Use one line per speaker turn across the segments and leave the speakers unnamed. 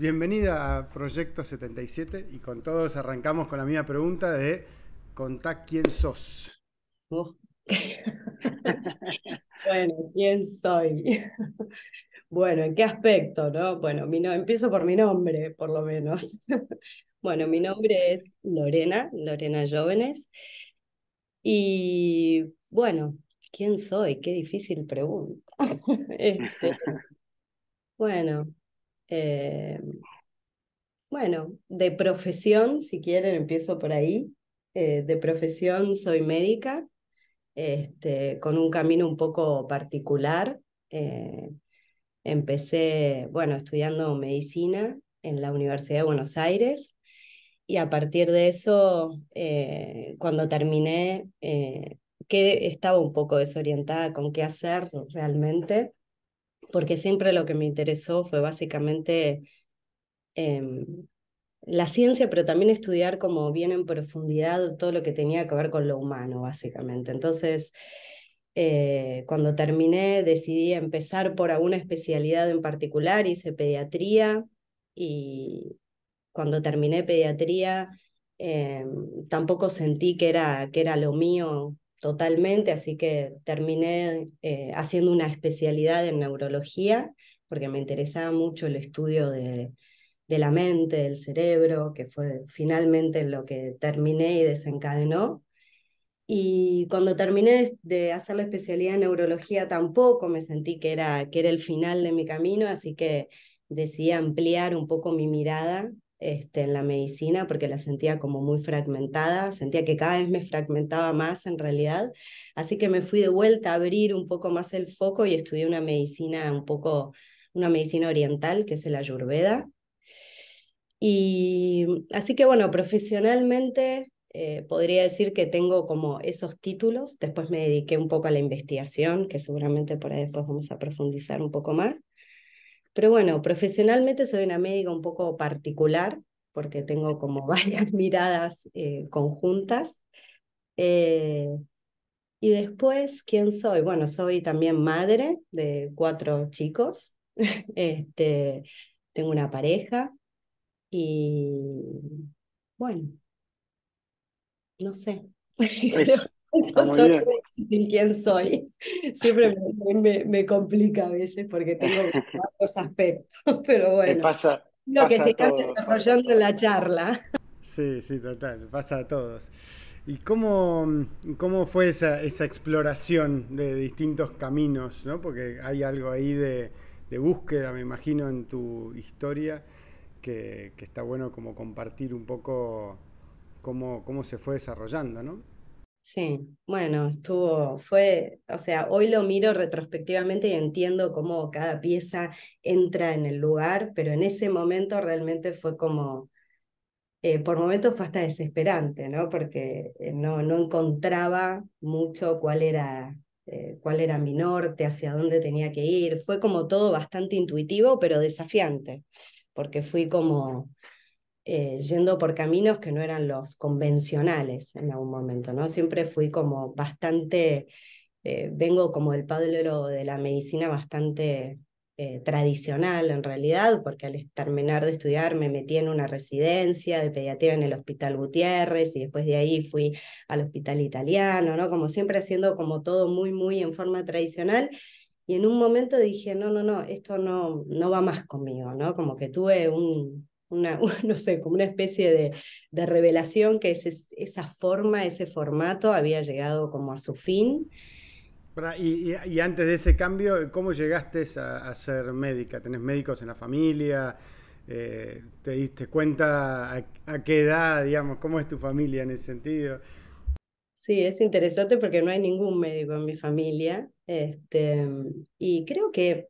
bienvenida a Proyecto 77 y con todos arrancamos con la misma pregunta de contá quién sos. Oh.
bueno, ¿quién soy? bueno, ¿en qué aspecto? No? Bueno, no... empiezo por mi nombre, por lo menos. bueno, mi nombre es Lorena, Lorena Jóvenes. Y bueno, ¿quién soy? Qué difícil pregunta. Este, bueno, eh, bueno, de profesión, si quieren, empiezo por ahí. Eh, de profesión soy médica, este, con un camino un poco particular. Eh, empecé, bueno, estudiando medicina en la Universidad de Buenos Aires y a partir de eso, cuando terminé, que estaba un poco desorientada con qué hacer realmente porque siempre lo que me interesó fue básicamente em, la ciencia, pero también estudiar como bien en profundidad todo lo que tenía que ver con lo humano, básicamente. Entonces, eh, cuando terminé, decidí empezar por alguna especialidad en particular, hice pediatría y cuando terminé pediatría, em, tampoco sentí que era, que era lo mío totalmente, así que terminé eh, haciendo una especialidad en neurología, porque me interesaba mucho el estudio de, la mente, del cerebro, que fue finalmente lo que terminé y desencadenó. Y cuando terminé de hacer la especialidad en neurología tampoco me sentí que era, que era el final de mi camino, así que decidí ampliar un poco mi mirada este, en la medicina porque la sentía como muy fragmentada, sentía que cada vez me fragmentaba más en realidad, así que me fui de vuelta a abrir un poco más el foco y estudié una medicina un poco, una medicina oriental que es la ayurveda. Y así que bueno, profesionalmente eh, podría decir que tengo como esos títulos, después me dediqué un poco a la investigación, que seguramente por ahí después vamos a profundizar un poco más. Pero bueno, profesionalmente soy una médica un poco particular, porque tengo como varias miradas eh, conjuntas. Eh, y después, ¿quién soy? Bueno, soy también madre de cuatro chicos. este, tengo una pareja y bueno, no sé. Eso soy difícil, quién soy. Siempre me, complica a veces porque tengo varios aspectos, pero eh, bueno. lo que se está desarrollando en la charla.
Sí, sí, total, pasa a todos. ¿Y cómo, cómo fue esa, exploración de distintos caminos? ¿no? Porque hay algo ahí de, búsqueda, me imagino, en tu historia, que, está bueno como compartir un poco cómo, cómo se fue desarrollando, ¿no? Sí, bueno, estuvo, fue, o sea, hoy lo miro
retrospectivamente y entiendo cómo cada pieza entra en el lugar, pero en ese momento realmente fue como, eh, por momentos fue hasta desesperante, ¿no? Porque eh, no, no encontraba mucho cuál era, eh, cuál era mi norte, hacia dónde tenía que ir. Fue como todo bastante intuitivo, pero desafiante, porque fui como eh, yendo por caminos que no eran los convencionales en algún momento, ¿no? Siempre fui como bastante, eh, vengo como del Pablo de la medicina bastante eh, tradicional en realidad, porque al terminar de estudiar me metí en una residencia de pediatría en el Hospital Gutiérrez y después de ahí fui al Hospital Italiano, ¿no? Como siempre haciendo como todo muy, muy en forma tradicional. Y en un momento dije, no, no, no, esto no, no va más conmigo, ¿no? Como que tuve un, una, no sé, como una especie de, revelación que esa forma, ese formato había llegado como a su fin.
Y, antes de ese cambio, ¿cómo llegaste a, ser médica? ¿Tenés médicos en la familia? Eh, ¿Te diste cuenta a, qué edad, digamos, cómo es tu familia en ese sentido? Sí, es interesante porque no hay ningún médico en mi familia. Este,
y creo que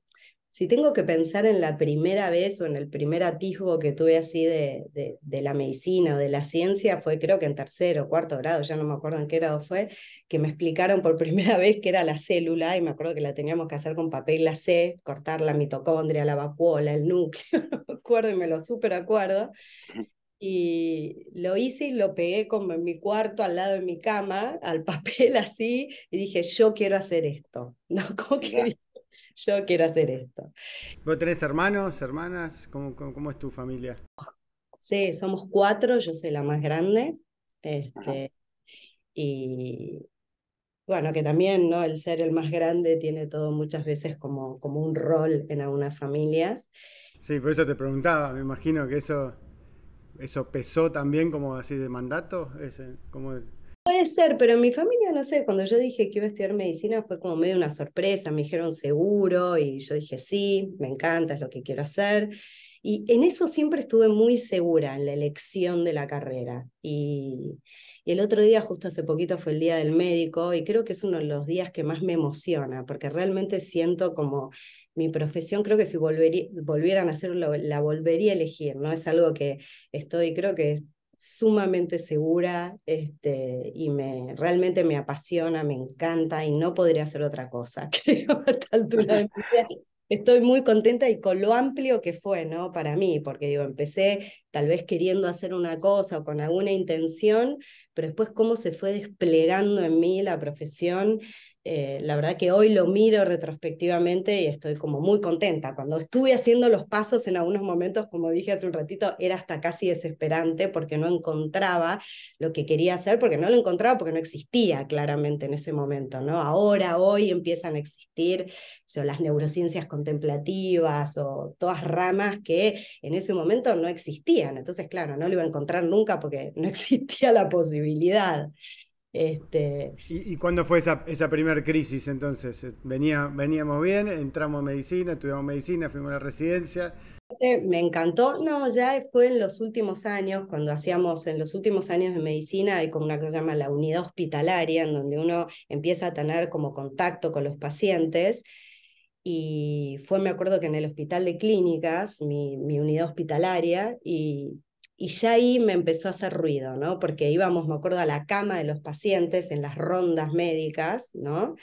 si tengo que pensar en la primera vez o en el primer atisbo que tuve así de, de, la medicina o de la ciencia, fue creo que en tercero o cuarto grado, ya no me acuerdo en qué grado fue, que me explicaron por primera vez que era la célula, y me acuerdo que la teníamos que hacer con papel la c cortar la mitocondria, la vacuola, el núcleo, no me acuerdo y me lo súper acuerdo. Y lo hice y lo pegué como en mi cuarto, al lado de mi cama, al papel así, y dije, yo quiero hacer esto. ¿No? que
yo quiero hacer esto. ¿Vos tenés hermanos, hermanas? ¿Cómo, es
tu familia? Sí, somos cuatro, yo soy la más grande. Este, y bueno, que también ¿no? el ser el más grande tiene todo
muchas veces como, como un rol en algunas familias. Sí, por eso te preguntaba, me imagino que eso, eso pesó también como así de mandato, ese, como
Puede ser, pero en mi familia, no sé, cuando yo dije que iba a estudiar medicina fue como medio una sorpresa, me dijeron seguro y yo dije sí, me encanta, es lo que quiero hacer. Y en eso siempre estuve muy segura, en la elección de la carrera. Y, el otro día, justo hace poquito, fue el Día del Médico y creo que es uno de los días que más me emociona, porque realmente siento como mi profesión, creo que si volvieran a hacerlo, la volvería a elegir, ¿no? Es algo que estoy, creo que sumamente segura este, y me, realmente me apasiona, me encanta y no podría hacer otra cosa, a altura Estoy muy contenta y con lo amplio que fue, ¿no? Para mí, porque digo, empecé tal vez queriendo hacer una cosa o con alguna intención, pero después cómo se fue desplegando en mí la profesión eh, la verdad que hoy lo miro retrospectivamente y estoy como muy contenta. Cuando estuve haciendo los pasos en algunos momentos, como dije hace un ratito, era hasta casi desesperante porque no encontraba lo que quería hacer, porque no lo encontraba, porque no existía claramente en ese momento, ¿no? Ahora, hoy empiezan a existir las neurociencias contemplativas o todas ramas que en ese momento no existían. Entonces, claro, no lo iba a encontrar nunca porque no existía la posibilidad.
Este... ¿Y, cuándo fue esa, primera crisis entonces? Eh, venía, veníamos bien, entramos a medicina, estudiamos medicina, fuimos a la residencia. Me encantó,
no, ya fue en los últimos años, cuando hacíamos, en los últimos años de medicina hay como una cosa que se llama la unidad hospitalaria, en donde uno empieza a tener como contacto con los pacientes. Y fue, me acuerdo que en el hospital de clínicas, mi, mi unidad hospitalaria, y y ya ahí me empezó a hacer ruido, ¿no? Porque íbamos, me acuerdo, a la cama de los pacientes en las rondas médicas, ¿no?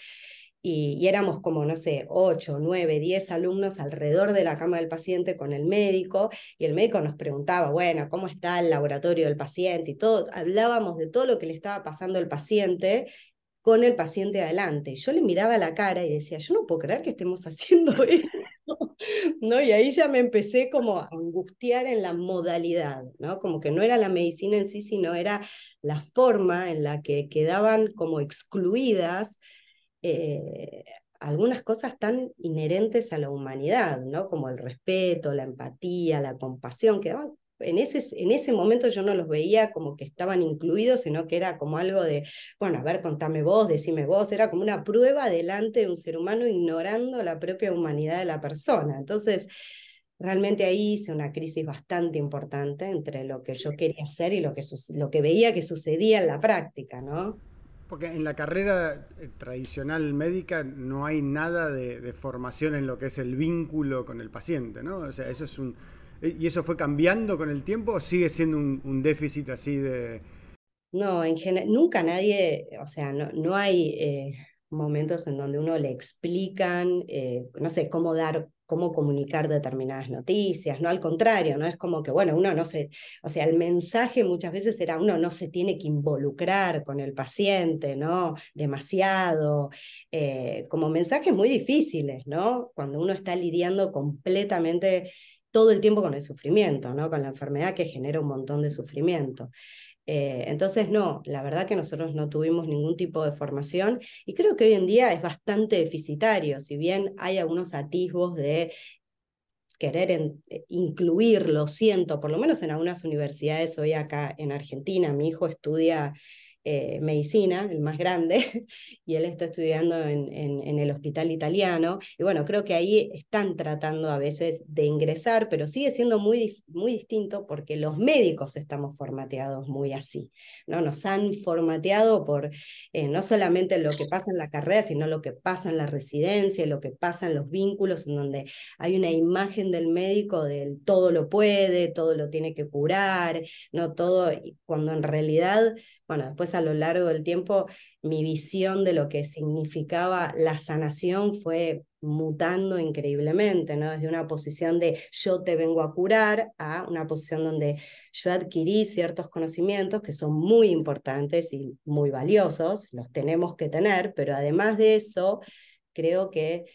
Y, éramos como, no sé, 8, 9, 10 alumnos alrededor de la cama del paciente con el médico, y el médico nos preguntaba, bueno, ¿cómo está el laboratorio del paciente? Y todo, hablábamos de todo lo que le estaba pasando al paciente con el paciente adelante. Yo le miraba la cara y decía, yo no puedo creer que estemos haciendo esto. ¿no? Y ahí ya me empecé como a angustiar en la modalidad, ¿no? Como que no era la medicina en sí, sino era la forma en la que quedaban como excluidas eh, algunas cosas tan inherentes a la humanidad, ¿no? Como el respeto, la empatía, la compasión, ah, en ese, en ese momento yo no los veía como que estaban incluidos, sino que era como algo de, bueno, a ver, contame vos, decime vos, era como una prueba delante de un ser humano ignorando la propia humanidad de la persona. Entonces, realmente ahí hice una crisis bastante importante entre lo que yo quería hacer y lo que, lo que veía que sucedía en la práctica,
¿no? Porque en la carrera eh, tradicional médica no hay nada de, de formación en lo que es el vínculo con el paciente, ¿no? O sea, eso es un, ¿Y eso fue cambiando con el tiempo o sigue siendo un, déficit así de...?
No, nunca nadie, o sea, no, no hay eh, momentos en donde uno le explican, eh, no sé, cómo dar, cómo comunicar determinadas noticias, no al contrario, no es como que, bueno, uno no se, o sea, el mensaje muchas veces era uno no se tiene que involucrar con el paciente, ¿no? Demasiado, eh, como mensajes muy difíciles, ¿no? Cuando uno está lidiando completamente todo el tiempo con el sufrimiento, ¿no? con la enfermedad que genera un montón de sufrimiento. Eh, entonces, no, la verdad que nosotros no tuvimos ningún tipo de formación y creo que hoy en día es bastante deficitario, si bien hay algunos atisbos de querer eh, incluirlo incluir, lo siento, por lo menos en algunas universidades hoy acá en Argentina, mi hijo estudia eh, medicina, el más grande, y él está estudiando en, el hospital italiano. Y bueno, creo que ahí están tratando a veces de ingresar, pero sigue siendo muy, muy distinto porque los médicos estamos formateados muy así, ¿no? Nos han formateado por eh, no solamente lo que pasa en la carrera, sino lo que pasa en la residencia, lo que pasa en los vínculos, en donde hay una imagen del médico del todo lo puede, todo lo tiene que curar, no todo, cuando en realidad, bueno, después a lo largo del tiempo mi visión de lo que significaba la sanación fue mutando increíblemente, ¿no? Desde una posición de yo te vengo a curar a una posición donde yo adquirí ciertos conocimientos que son muy importantes y muy valiosos, los tenemos que tener, pero además de eso, creo que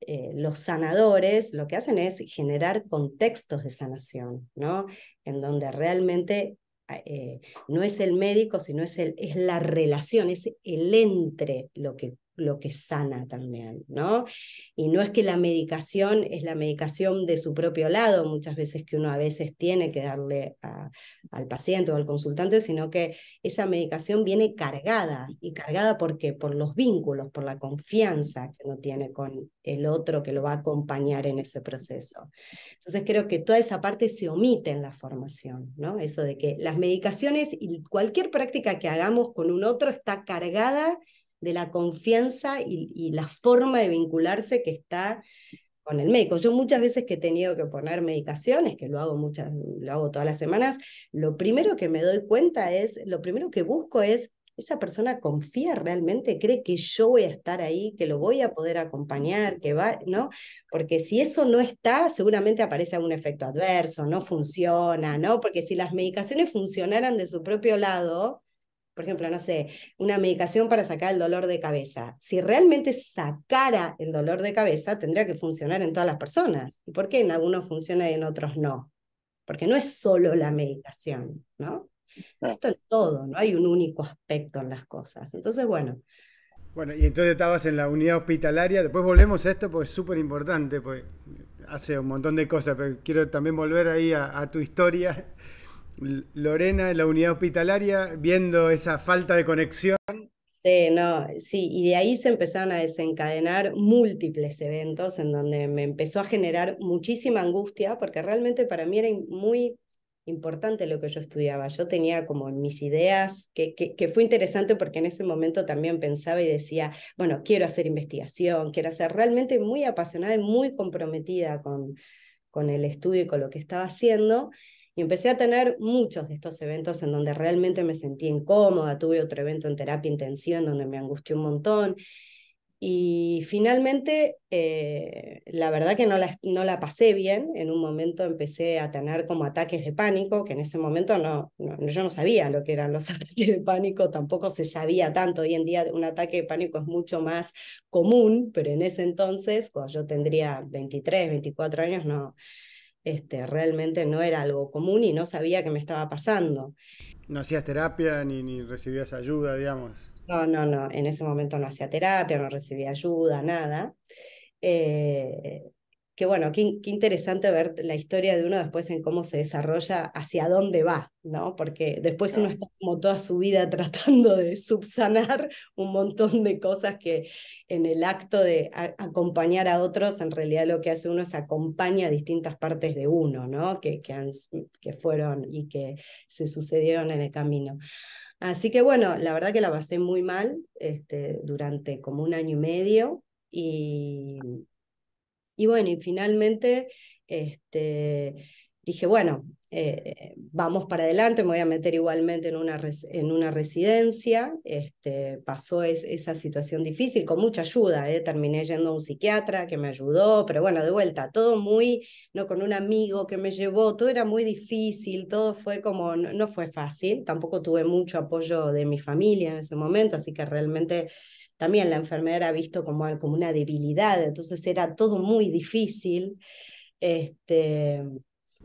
eh, los sanadores lo que hacen es generar contextos de sanación, ¿no? En donde realmente eh, no es el médico, sino es, el, es la relación, es el entre lo que lo que sana también, ¿no? Y no es que la medicación es la medicación de su propio lado, muchas veces que uno a veces tiene que darle al paciente o al consultante, sino que esa medicación viene cargada. ¿Y cargada porque Por los vínculos, por la confianza que uno tiene con el otro que lo va a acompañar en ese proceso. Entonces creo que toda esa parte se omite en la formación, ¿no? Eso de que las medicaciones y cualquier práctica que hagamos con un otro está cargada de la confianza y, la forma de vincularse que está con el médico. Yo muchas veces que he tenido que poner medicaciones, que lo hago muchas, lo hago todas las semanas, lo primero que me doy cuenta es, lo primero que busco es esa persona confía realmente, cree que yo voy a estar ahí, que lo voy a poder acompañar, que va, ¿no? Porque si eso no está, seguramente aparece algún efecto adverso, no funciona, ¿no? Porque si las medicaciones funcionaran de su propio lado, por ejemplo, no sé, una medicación para sacar el dolor de cabeza. Si realmente sacara el dolor de cabeza, tendría que funcionar en todas las personas. ¿Y por qué en algunos funciona y en otros no? Porque no es solo la medicación, ¿no? Ah. Esto es todo, no hay un único aspecto
en las cosas. Entonces, bueno. Bueno, y entonces estabas en la unidad hospitalaria, después volvemos a esto porque es súper importante, porque hace un montón de cosas, pero quiero también volver ahí a, a tu historia Lorena en la unidad hospitalaria viendo esa falta de conexión.
Sí, no, sí, y de ahí se empezaron a desencadenar múltiples eventos en donde me empezó a generar muchísima angustia, porque realmente para mí era muy importante lo que yo estudiaba. Yo tenía como mis ideas, que, fue interesante porque en ese momento también pensaba y decía, bueno, quiero hacer investigación, quiero ser realmente muy apasionada y muy comprometida con, con el estudio y con lo que estaba haciendo. Y empecé a tener muchos de estos eventos en donde realmente me sentí incómoda, tuve otro evento en terapia intensiva donde me angustié un montón. Y finalmente, eh, la verdad que no la, no la pasé bien. En un momento empecé a tener como ataques de pánico, que en ese momento no, yo no sabía lo que eran los ataques de pánico, tampoco se sabía tanto. Hoy en día un ataque de pánico es mucho más común, pero en ese entonces, cuando yo tendría 23, 24 años, no, este, realmente no era algo común y no sabía qué me estaba pasando. ¿No hacías
terapia ni, ni recibías ayuda,
digamos? No, no, no. En ese momento no hacía terapia, no recibía ayuda, nada. Eh, que bueno, qué, interesante ver la historia de uno después en cómo se desarrolla, hacia dónde va, ¿no? Porque después uno está como toda su vida tratando de subsanar un montón de cosas que en el acto de acompañar a otros, en realidad lo que hace uno es acompaña a distintas partes de uno, ¿no? Que, que fueron y que se sucedieron en el camino. Así que bueno, la verdad que la pasé muy mal este, durante como un año y medio y y bueno, y finalmente este, dije, bueno, eh, vamos para adelante, me voy a meter igualmente en una, en una residencia. Este, pasó esa situación difícil con mucha ayuda, eh, terminé yendo a un psiquiatra que me ayudó, pero bueno, de vuelta, todo muy, no con un amigo que me llevó, todo era muy difícil, todo fue como, no, fue fácil, tampoco tuve mucho apoyo de mi familia en ese momento, así que realmente también la enfermedad ha visto como, como una debilidad, entonces era todo muy difícil. Este,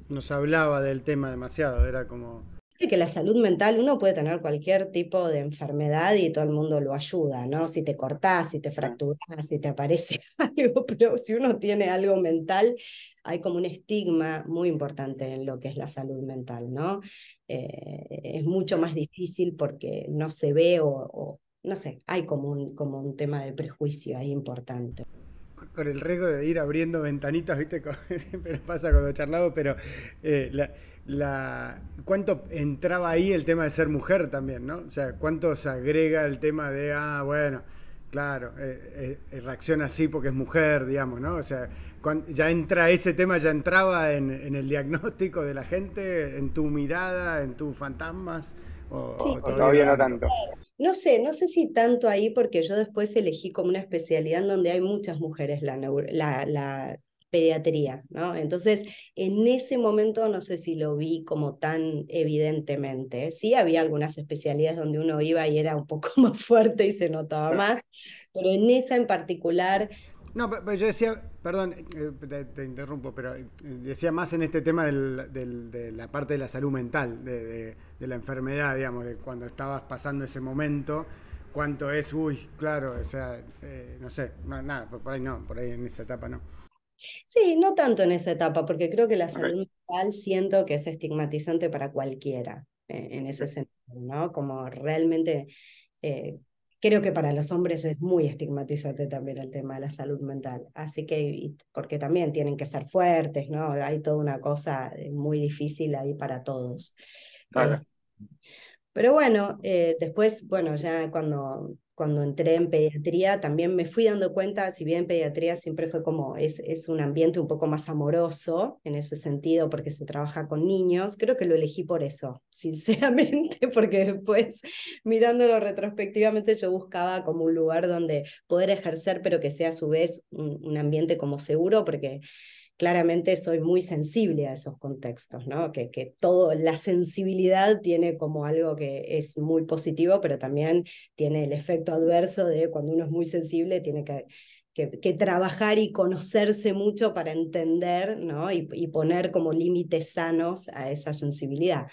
nos hablaba del tema demasiado, era como... Que la salud mental, uno puede tener cualquier tipo de enfermedad y todo el mundo lo ayuda, ¿no? Si te cortás, si te fracturas si te aparece algo, pero si uno tiene algo mental, hay como un estigma muy importante en lo que es la salud mental, ¿no? Eh, es mucho más difícil porque no se ve
o, no sé, hay como un, como un tema de prejuicio ahí importante el riesgo de ir abriendo ventanitas, ¿viste? Siempre pasa cuando charlamos, pero eh, la, cuánto entraba ahí el tema de ser mujer también, ¿no? O sea, cuánto se agrega el tema de, ah, bueno, claro, eh, eh, reacciona así porque es mujer, digamos, ¿no? O sea, ya entra ese tema, ya entraba en, el diagnóstico de la gente, en tu mirada, en tus fantasmas. todavía no tanto.
No sé, no sé si tanto ahí, porque yo después elegí como una especialidad en donde hay muchas mujeres la, la pediatría, ¿no? Entonces, en ese momento no sé si lo vi como tan evidentemente. Sí, había algunas especialidades donde uno iba y era un poco más fuerte y se notaba más, pero en esa en particular
no, pero yo decía, perdón, eh, te, interrumpo, pero eh, decía más en este tema de la parte de la salud mental, de, la enfermedad, digamos, de cuando estabas pasando ese momento, cuánto es, uy, claro, o sea, eh, no sé, nada, por ahí no, por ahí en esa etapa no. Sí, no tanto en esa etapa, porque creo que la salud mental siento que es
estigmatizante para cualquiera, en ese sentido, ¿no? Como realmente creo que para los hombres es muy estigmatizante también el tema de la salud mental. Así que, porque también tienen que ser fuertes, ¿no? Hay toda una cosa eh, muy difícil ahí para todos. Eh, pero bueno, eh, después, bueno, ya cuando cuando entré en pediatría también me fui dando cuenta, si bien pediatría siempre fue como, es, es un ambiente un poco más amoroso en ese sentido, porque se trabaja con niños, creo que lo elegí por eso, sinceramente, porque después mirándolo retrospectivamente yo buscaba como un lugar donde poder ejercer, pero que sea a su vez un, un ambiente como seguro, porque claramente soy muy sensible a esos contextos, ¿no? Que, que todo, la sensibilidad tiene como algo que es muy positivo, pero también tiene el efecto adverso de cuando uno es muy sensible, tiene que, que, trabajar y conocerse mucho para entender, ¿no? Y, y poner como límites sanos a esa sensibilidad.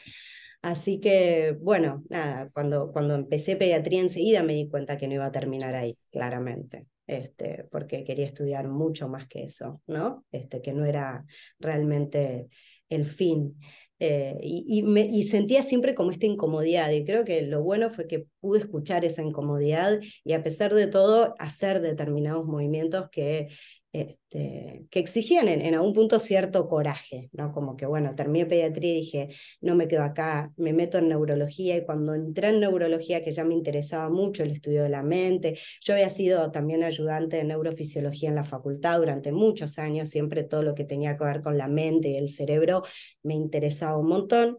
Así que, bueno, nada, cuando, cuando empecé pediatría enseguida me di cuenta que no iba a terminar ahí, claramente. Este, porque quería estudiar mucho más que eso, ¿no? Este, que no era realmente el fin. Eh, y sentía siempre como esta incomodidad y creo que lo bueno fue que pude escuchar esa incomodidad y a pesar de todo hacer determinados movimientos que este, que exigían en, algún punto cierto coraje, ¿no? Como que, bueno, terminé pediatría y dije, no me quedo acá, me meto en neurología y cuando entré en neurología, que ya me interesaba mucho el estudio de la mente, yo había sido también ayudante de neurofisiología en la facultad durante muchos años, siempre todo lo que tenía que ver con la mente y el cerebro me interesaba un montón.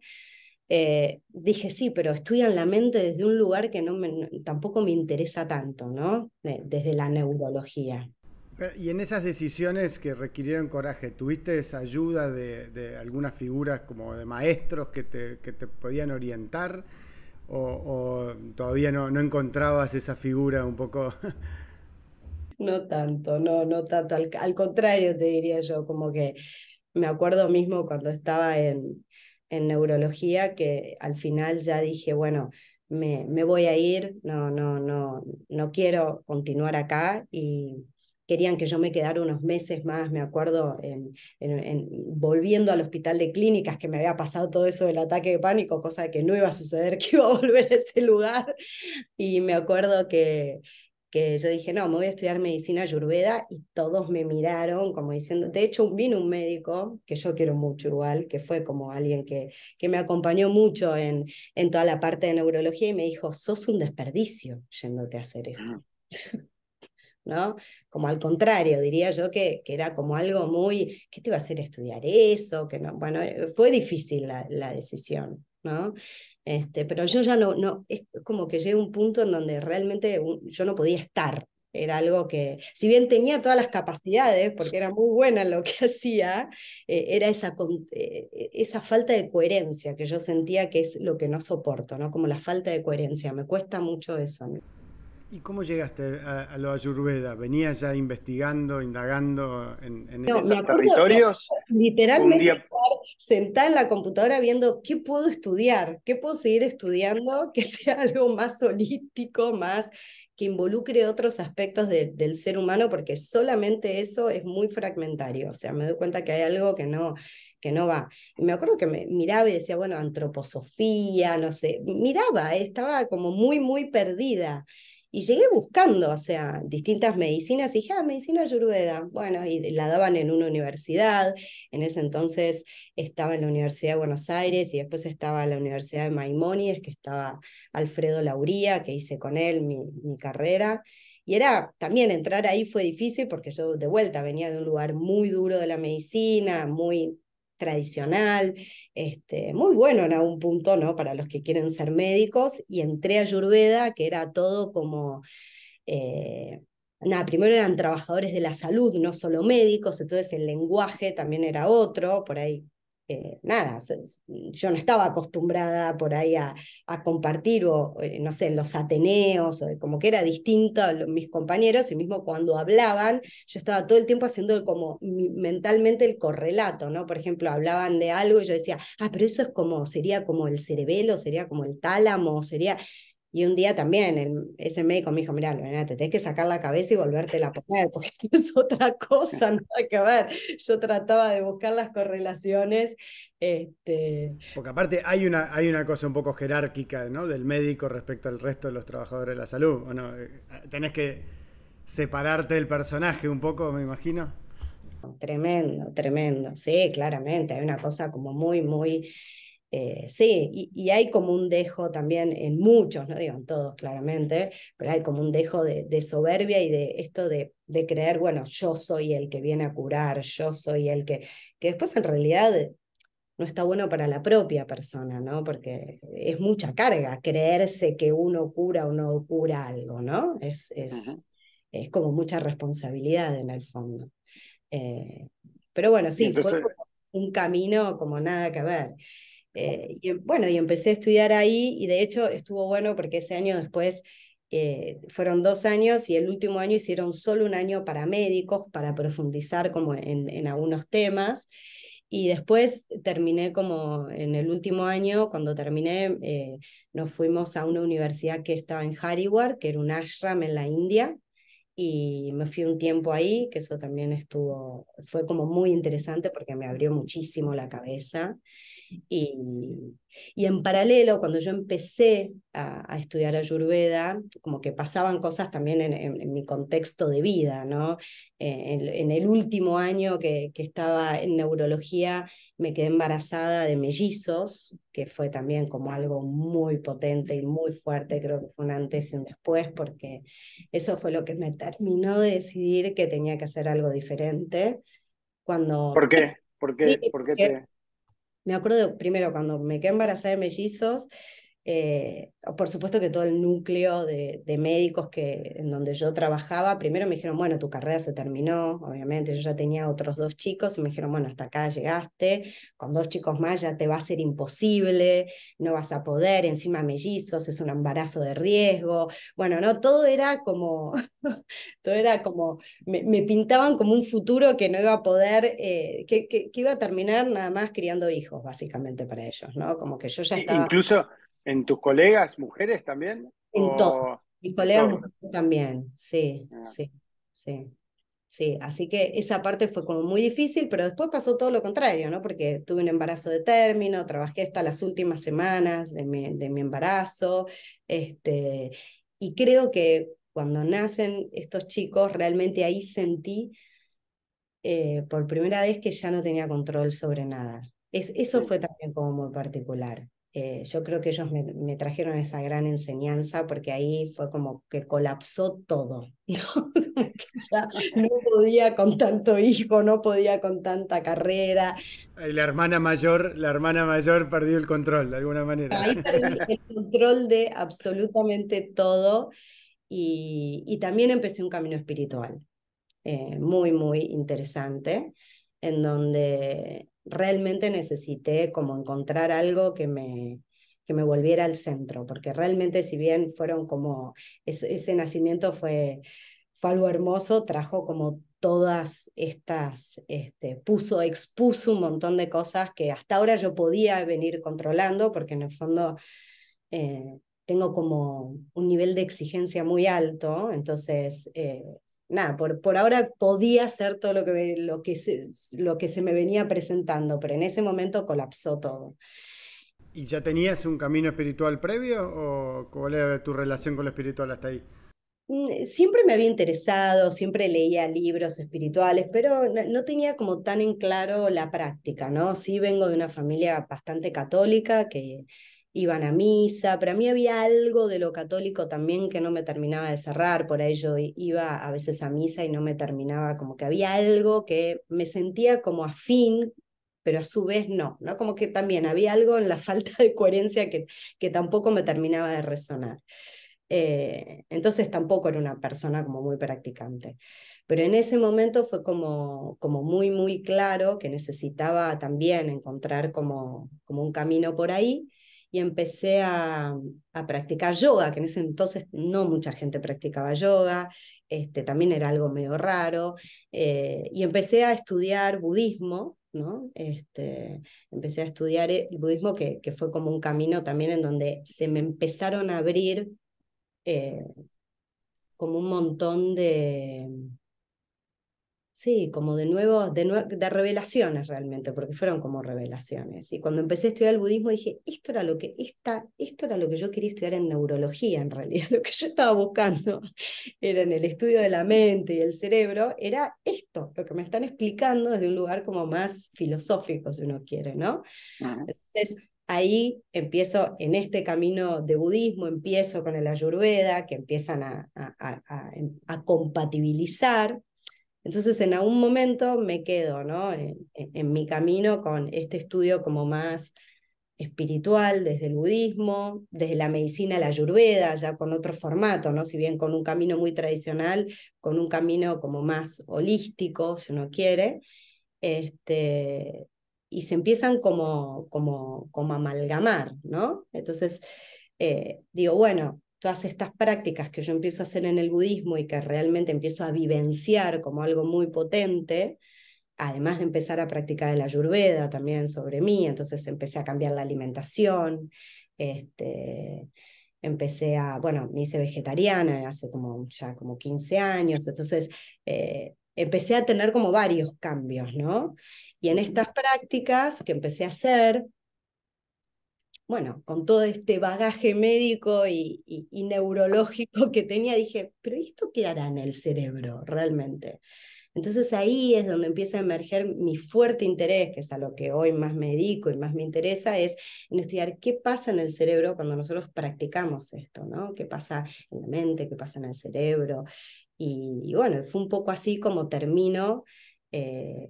Eh, dije, sí, pero estudian la mente desde un lugar que no tampoco me interesa tanto, ¿no? Desde la neurología
y en esas decisiones que requirieron coraje, ¿tuviste esa ayuda de, algunas figuras como de maestros que te, que te podían orientar? ¿O, o todavía no, no, encontrabas esa figura un poco... No tanto, no, no tanto. Al,
al contrario, te diría yo, como que me acuerdo mismo cuando estaba en, en neurología que al final ya dije, bueno, me, me, voy a ir, no, no, no, no quiero continuar acá y querían que yo me quedara unos meses más, me acuerdo, en, volviendo al hospital de clínicas, que me había pasado todo eso del ataque de pánico, cosa que no iba a suceder, que iba a volver a ese lugar. Y me acuerdo que, que yo dije, no, me voy a estudiar medicina yurveda, y todos me miraron como diciendo, de hecho vino un médico que yo quiero mucho igual, que fue como alguien que, que me acompañó mucho en, en toda la parte de neurología y me dijo, sos un desperdicio yéndote a hacer eso. Como al contrario, diría yo que, que era como algo muy, ¿qué te iba a hacer estudiar eso? Que no, bueno, eh, fue difícil la, decisión, ¿no? Este, pero yo ya no, no, es como que llegué a un punto en donde realmente yo no podía estar, era algo que, si bien tenía todas las capacidades, porque era muy buena lo que hacía, eh, era esa, eh, esa falta de coherencia que yo sentía que es lo que no soporto, ¿no? Como la falta de coherencia, me cuesta mucho eso.
¿Y cómo llegaste a, a lo Ayurveda? ¿Venías ya investigando, indagando en, en esos territorios? Literalmente
sentada en la computadora viendo qué puedo estudiar, qué puedo seguir estudiando, que sea algo más holístico, más que involucre otros aspectos del ser humano, porque solamente eso es muy fragmentario. O sea, me doy cuenta que hay algo que no, que no va. Y me acuerdo que me miraba y decía, bueno, antroposofía, no sé, miraba, eh, estaba como muy, muy perdida. Y llegué buscando, o sea, distintas medicinas y dije, ah, medicina ayurveda. Bueno, y la daban en una universidad. En ese entonces estaba en la Universidad de Buenos Aires y después estaba en la Universidad de Maimonides, que estaba Alfredo Lauría, que hice con él mi, mi carrera. Y era también entrar ahí fue difícil porque yo de vuelta venía de un lugar muy duro de la medicina, muy tradicional, este, muy bueno en algún punto, ¿no? Para los que quieren ser médicos, y entré a Yurveda, que era todo como... Eh, nada, primero eran trabajadores de la salud, no solo médicos, entonces el lenguaje también era otro, por ahí eh, nada, yo no estaba acostumbrada por ahí a, compartir, o eh, no sé, los Ateneos, o como que era distinto a mis compañeros, y mismo cuando hablaban, yo estaba todo el tiempo haciendo como mentalmente el correlato, ¿no? Por ejemplo, hablaban de algo y yo decía, ah, pero eso es como, sería como el cerebelo, sería como el tálamo, sería, y un día también el, ese médico me dijo, mirá, te tenés que sacar la cabeza y volvértela a poner, porque es otra cosa, nada que ver. Yo trataba de buscar las correlaciones. Este...
Porque aparte hay una, hay una cosa un poco jerárquica ¿no? del médico respecto al resto de los trabajadores de la salud, ¿o no? Eh, eh, tenés que separarte del personaje un poco, me imagino. Tremendo, tremendo, sí, claramente. Hay una cosa como muy, muy
eh, sí, y, hay como un dejo también en muchos, no digo en todos claramente, pero hay como un dejo de, soberbia y de esto de, creer, bueno, yo soy el que viene a curar, yo soy el que, que después en realidad no está bueno para la propia persona, ¿no? Porque es mucha carga creerse que uno cura o no cura algo, ¿no? Es, es, como mucha responsabilidad en el fondo. Eh, pero bueno, sí, fue un camino como nada que ver. Eh, y em, bueno, y empecé a estudiar ahí y de hecho estuvo bueno porque ese año después eh, fueron dos años y el último año hicieron solo un año para médicos, para profundizar como en, algunos temas. Y después terminé como en el último año, cuando terminé, eh, nos fuimos a una universidad que estaba en Hariwar, que era un ashram en la India, y me fui un tiempo ahí, que eso también estuvo, fue como muy interesante porque me abrió muchísimo la cabeza. Y, en paralelo, cuando yo empecé a, a, estudiar Ayurveda, como que pasaban cosas también en, mi contexto de vida, ¿no? Eh, en, el último año que, estaba en neurología, me quedé embarazada de mellizos, que fue también como algo muy potente y muy fuerte, creo que fue un antes y un después, porque eso fue lo que me terminó de decidir que tenía que hacer algo diferente. Cuando... ¿Por
qué? ¿Por qué? ¿Por qué
me acuerdo primero cuando me quedé embarazada de mellizos, eh, por supuesto que todo el núcleo de, médicos que, en donde yo trabajaba, primero me dijeron, bueno, tu carrera se terminó, obviamente, yo ya tenía otros dos chicos y me dijeron, bueno, hasta acá llegaste, con dos chicos más ya te va a ser imposible, no vas a poder, encima mellizos, es un embarazo de riesgo, bueno, no, todo era como, todo era como, me, pintaban como un futuro que no iba a poder, eh, que, iba a terminar nada más criando hijos, básicamente para ellos, ¿no? Como que yo ya estaba... Incluso...
¿En tus colegas mujeres también? En todos.
Mis colegas mujeres también, sí, ah. sí, sí. Sí, así que esa parte fue como muy difícil, pero después pasó todo lo contrario, ¿no? Porque tuve un embarazo de término, trabajé hasta las últimas semanas de mi, embarazo, este, y creo que cuando nacen estos chicos, realmente ahí sentí eh, por primera vez que ya no tenía control sobre nada. Es, eso fue también como muy particular. Eh, yo creo que ellos me, trajeron esa gran enseñanza porque ahí fue
como que colapsó todo.
¿no? podía con tanto hijo, no podía con tanta carrera.
Y eh, la hermana mayor, la hermana mayor perdió el control de alguna manera. Ahí
perdí el control de absolutamente todo y, también empecé un camino espiritual
eh, muy, muy
interesante en donde realmente necesité como encontrar algo que me, que me volviera al centro, porque realmente si bien fueron como, ese, nacimiento fue, algo hermoso, trajo como todas estas, este, puso, expuso un montón de cosas que hasta ahora yo podía venir controlando, porque en el fondo eh, tengo como un nivel de exigencia muy alto, entonces... Eh, nada, por, por ahora podía hacer todo lo que, lo, que se, lo que se me venía presentando, pero en ese momento colapsó todo.
¿Y ya tenías un camino espiritual previo o cuál era tu relación con lo espiritual hasta ahí?
Mm, siempre me había interesado, siempre leía libros espirituales, pero no tenía como tan en claro la práctica, ¿no? Sí vengo de una familia bastante católica que iban a misa, pero a mí había algo de lo católico también que no me terminaba de cerrar, por ello iba a veces a misa y no me terminaba, como que había algo que me sentía como afín, pero a su vez no, ¿no? Como que también había algo en la falta de coherencia que, que tampoco me terminaba de resonar. Eh, entonces tampoco era una persona como muy practicante. Pero en ese momento fue como, como muy, muy claro que necesitaba también encontrar como, como un camino por ahí y empecé a, practicar yoga, que en ese entonces no mucha gente practicaba yoga, este, también era algo medio raro, eh, y empecé a estudiar budismo, ¿no? Este, empecé a estudiar eh, el budismo que, que, fue como un camino también en donde se me empezaron a abrir eh, como un montón de Sí, como de nuevo, de, de revelaciones realmente, porque fueron como revelaciones. Y cuando empecé a estudiar el budismo dije, esto era lo que, esto era lo que yo quería estudiar en neurología, en realidad, lo que yo estaba buscando era en el estudio de la mente y el cerebro, era esto, lo que me están explicando desde un lugar como más filosófico, si uno quiere, ¿no? Entonces, ahí empiezo en este camino de budismo, empiezo con el ayurveda, que empiezan a compatibilizar entonces, en algún momento me quedo ¿no? en, mi camino con este estudio como más espiritual, desde el budismo, desde la medicina, la ayurveda, ya con otro formato, ¿no? si bien con un camino muy tradicional, con un camino como más holístico, si uno quiere, este, y se empiezan como, como, como a amalgamar, ¿no? Entonces, eh, digo, bueno, todas estas prácticas que yo empiezo a hacer en el budismo y que realmente empiezo a vivenciar como algo muy potente, además de empezar a practicar la ayurveda también sobre mí, entonces empecé a cambiar la alimentación, este, empecé a, bueno, me hice vegetariana hace como ya como 15 años, entonces eh, empecé a tener como varios cambios, ¿no? Y en estas prácticas que empecé a hacer, bueno, con todo este bagaje médico y, neurológico que tenía, dije, pero ¿esto qué hará en el cerebro realmente? Entonces ahí es donde empieza a emerger mi fuerte interés, que es a lo que hoy más me dedico y más me interesa, es en estudiar qué pasa en el cerebro cuando nosotros practicamos esto, ¿no? ¿Qué pasa en la mente? ¿Qué pasa en el cerebro? Y, bueno, fue un poco así como termino. Eh,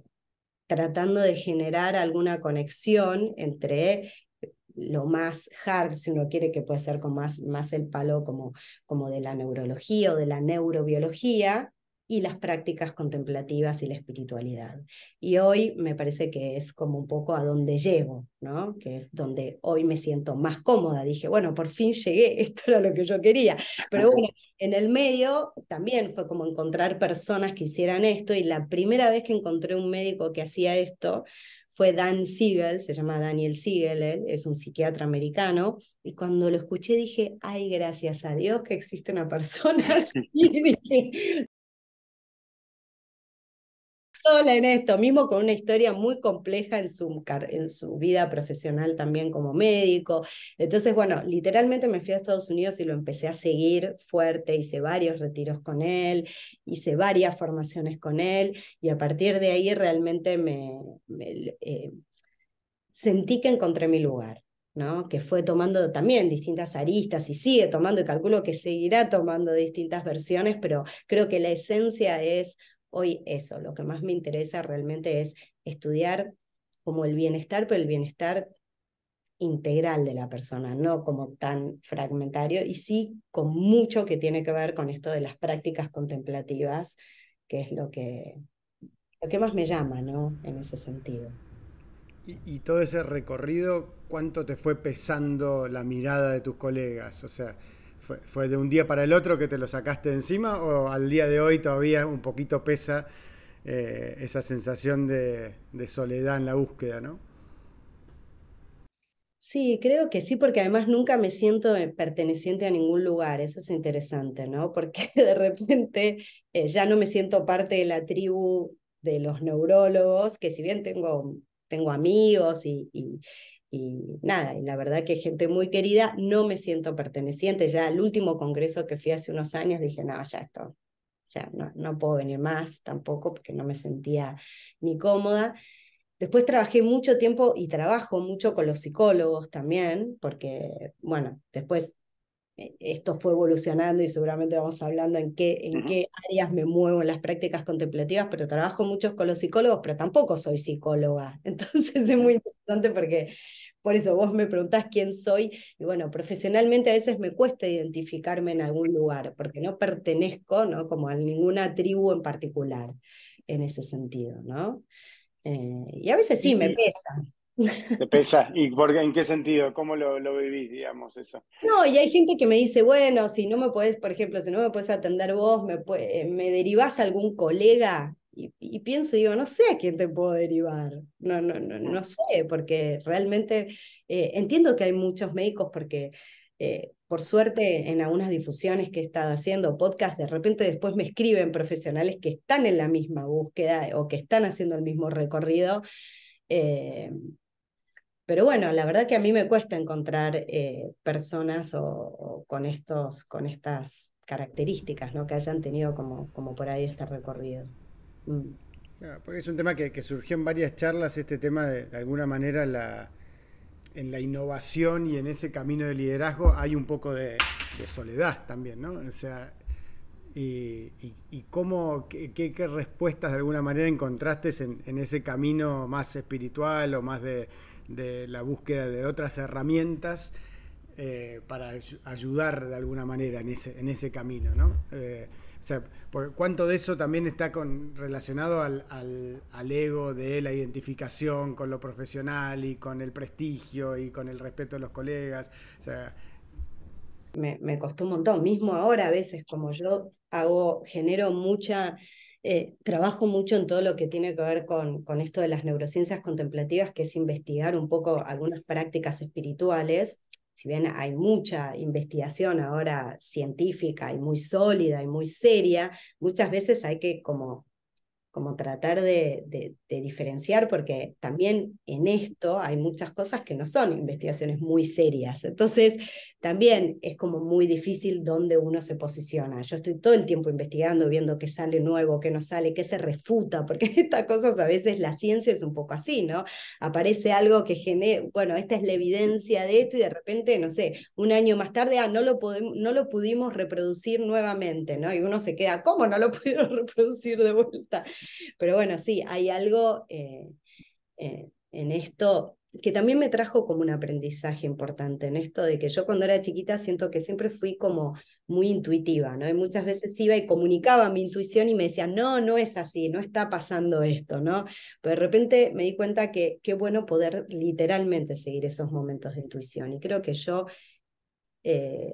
tratando de generar alguna conexión entre lo más hard, si uno quiere, que puede ser con más, más el palo como, como de la neurología o de la neurobiología, y las prácticas contemplativas y la espiritualidad. Y hoy me parece que es como un poco a donde llego, ¿no? Que es donde hoy me siento más cómoda. Dije, bueno, por fin llegué, esto era lo que yo quería. Pero bueno, en el medio también fue como encontrar personas que hicieran esto y la primera vez que encontré un médico que hacía esto fue Dan Siegel, se llama Daniel Siegel, él es un psiquiatra americano, y cuando lo escuché dije, ay, gracias a Dios que existe una persona así, sola en esto, mismo con una historia muy compleja en su, en su vida profesional también como médico. Entonces, bueno, literalmente me fui a Estados Unidos y lo empecé a seguir fuerte, hice varios retiros con él, hice varias formaciones con él y a partir de ahí realmente me, eh, sentí que encontré mi lugar. ¿no? que fue tomando también distintas aristas y sigue tomando, y calculo que seguirá tomando distintas versiones, pero creo que la esencia es hoy eso, lo que más me interesa realmente es estudiar como el bienestar, pero el bienestar integral de la persona, no como tan fragmentario, y sí con mucho que tiene que ver con esto de las prácticas contemplativas, que es lo que, lo que más me llama, ¿no? En ese sentido.
Y, y todo ese recorrido, ¿cuánto te fue pesando la mirada de tus colegas? O sea, ¿Fue, de un día para el otro que te lo sacaste encima o al día de hoy todavía un poquito pesa eh, esa sensación de, soledad en la búsqueda, ¿no?
Sí, creo que sí, porque además nunca me siento perteneciente a ningún lugar, eso es interesante, ¿no? Porque de repente eh, ya no me siento parte de la tribu de los neurólogos, que si bien tengo, tengo amigos y y nada, y la verdad que gente muy querida, no me siento perteneciente. Ya al último congreso que fui hace unos años dije, no, ya esto, o sea, no, no puedo venir más tampoco porque no me sentía ni cómoda. Después trabajé mucho tiempo y trabajo mucho con los psicólogos también, porque, bueno, después eh, esto fue evolucionando y seguramente vamos hablando en qué, en qué áreas me muevo en las prácticas contemplativas, pero trabajo mucho con los psicólogos, pero tampoco soy psicóloga. Entonces es muy importante porque por eso vos me preguntás quién soy y bueno, profesionalmente a veces me cuesta identificarme en algún lugar porque no pertenezco ¿no? como a ninguna tribu en particular en ese sentido,
¿no? Eh, y a veces sí me pesa, pesa. ¿Y en qué sentido? ¿Cómo lo, vivís, digamos, eso?
No, y hay gente que me dice, bueno, si no me puedes por ejemplo, si no me puedes atender vos, me, eh, me derivás a algún colega. Y, pienso, digo, no sé a quién te puedo derivar. No, no, no, no sé, porque realmente eh, entiendo que hay muchos médicos porque... Eh, por suerte, en algunas difusiones que he estado haciendo, podcast, de repente después me escriben profesionales que están en la misma búsqueda o que están haciendo el mismo recorrido. Pero bueno, la verdad que a mí me cuesta encontrar eh, personas o, con, estos, con estas características, Que hayan tenido como, como por ahí este recorrido.
Mm. porque es un tema que, surgió en varias charlas, este tema de, alguna manera la, en la innovación y en ese camino de liderazgo hay un poco de, soledad también, ¿no? O sea, y, cómo, qué, respuestas de alguna manera encontraste en ese camino más espiritual o más de de la búsqueda de otras herramientas eh, para ayudar de alguna manera en ese, en ese camino, ¿no? Eh, o sea, por, ¿cuánto de eso también está con, relacionado al, ego de la identificación con lo profesional y con el prestigio y con el respeto de los colegas? me, me costó un montón, mismo ahora
a veces, como yo hago, genero mucha eh, trabajo mucho en todo lo que tiene que ver con, esto de las neurociencias contemplativas, que es investigar un poco algunas prácticas espirituales. Si bien hay mucha investigación ahora científica y muy sólida y muy seria, muchas veces hay que como como tratar de, de, diferenciar, porque también en esto hay muchas cosas que no son investigaciones muy serias. Entonces, también es como muy difícil dónde uno se posiciona. Yo estoy todo el tiempo investigando, viendo qué sale nuevo, qué no sale, qué se refuta, porque estas cosas a veces la ciencia es un poco así, ¿no? Aparece algo que genera, bueno, esta es la evidencia de esto y de repente, no sé, un año más tarde, ah, no lo, no lo pudimos reproducir nuevamente, ¿no? Y uno se queda, ¿cómo no lo pudieron reproducir de vuelta? Pero bueno, sí, hay algo... Eh, eh, en esto que también me trajo como un aprendizaje importante en esto de que yo cuando era chiquita siento que siempre fui como muy intuitiva, ¿no? Y muchas veces iba y comunicaba mi intuición y me decía no, no es así, no está pasando esto, ¿no? Pero de repente me di cuenta que qué bueno poder literalmente seguir esos momentos de intuición. Y creo que yo eh,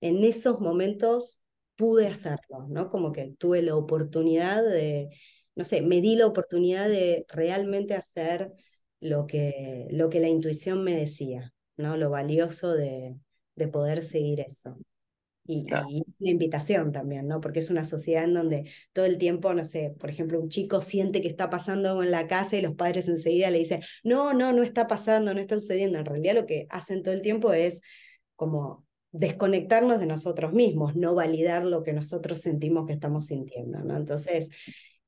en esos momentos pude hacerlo, ¿no? Como que tuve la oportunidad de, no sé, me di la oportunidad de realmente hacer lo que, lo que la intuición me decía, ¿no? Lo valioso de, poder seguir eso. Y, la invitación también, ¿no? Porque es una sociedad en donde todo el tiempo, no sé, por ejemplo, un chico siente que está pasando algo en la casa y los padres enseguida le dicen, no, no, no está pasando, no está sucediendo. En realidad lo que hacen todo el tiempo es como desconectarnos de nosotros mismos, no validar lo que nosotros sentimos que estamos sintiendo, ¿no? Entonces,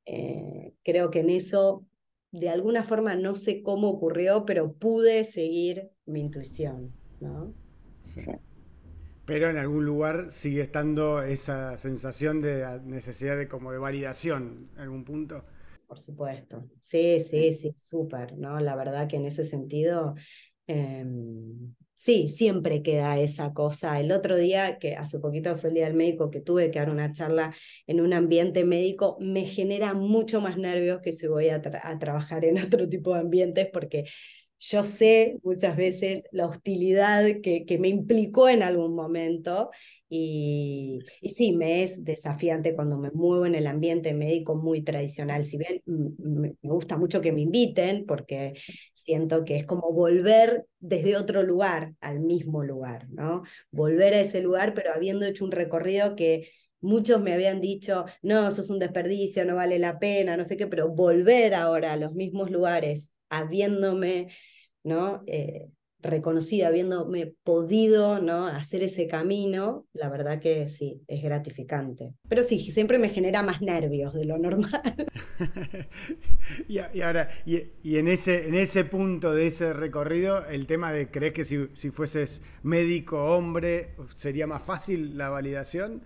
eh, creo que en eso de alguna forma, no sé cómo ocurrió, pero pude seguir
mi intuición, Pero en algún lugar sigue estando esa sensación de necesidad de como de validación, en algún punto. Por supuesto, sí, sí, sí, súper, ¿no? La verdad que en ese sentido em,
sí, siempre queda esa cosa. El otro día, que hace poquito fue el día del médico, que tuve que dar una charla en un ambiente médico, me genera mucho más nervios que si voy a, a trabajar en otro tipo de ambientes porque yo sé muchas veces la hostilidad que, me implicó en algún momento y, y, sí, me es desafiante cuando me muevo en el ambiente médico muy tradicional, si bien me gusta mucho que me inviten porque siento que es como volver desde otro lugar al mismo lugar, ¿no? Volver a ese lugar pero habiendo hecho un recorrido que muchos me habían dicho, no, eso es un desperdicio, no vale la pena, no sé qué, pero volver ahora a los mismos lugares habiéndome, ¿no? Eh, reconocida, habiéndome podido ¿no? hacer ese camino, la verdad que sí, es
gratificante.
Pero sí, siempre me genera más nervios de lo normal.
y, ahora, y, en, ese, en ese punto de ese recorrido, el tema de, ¿crees que si, fueses médico, hombre, sería más fácil la validación?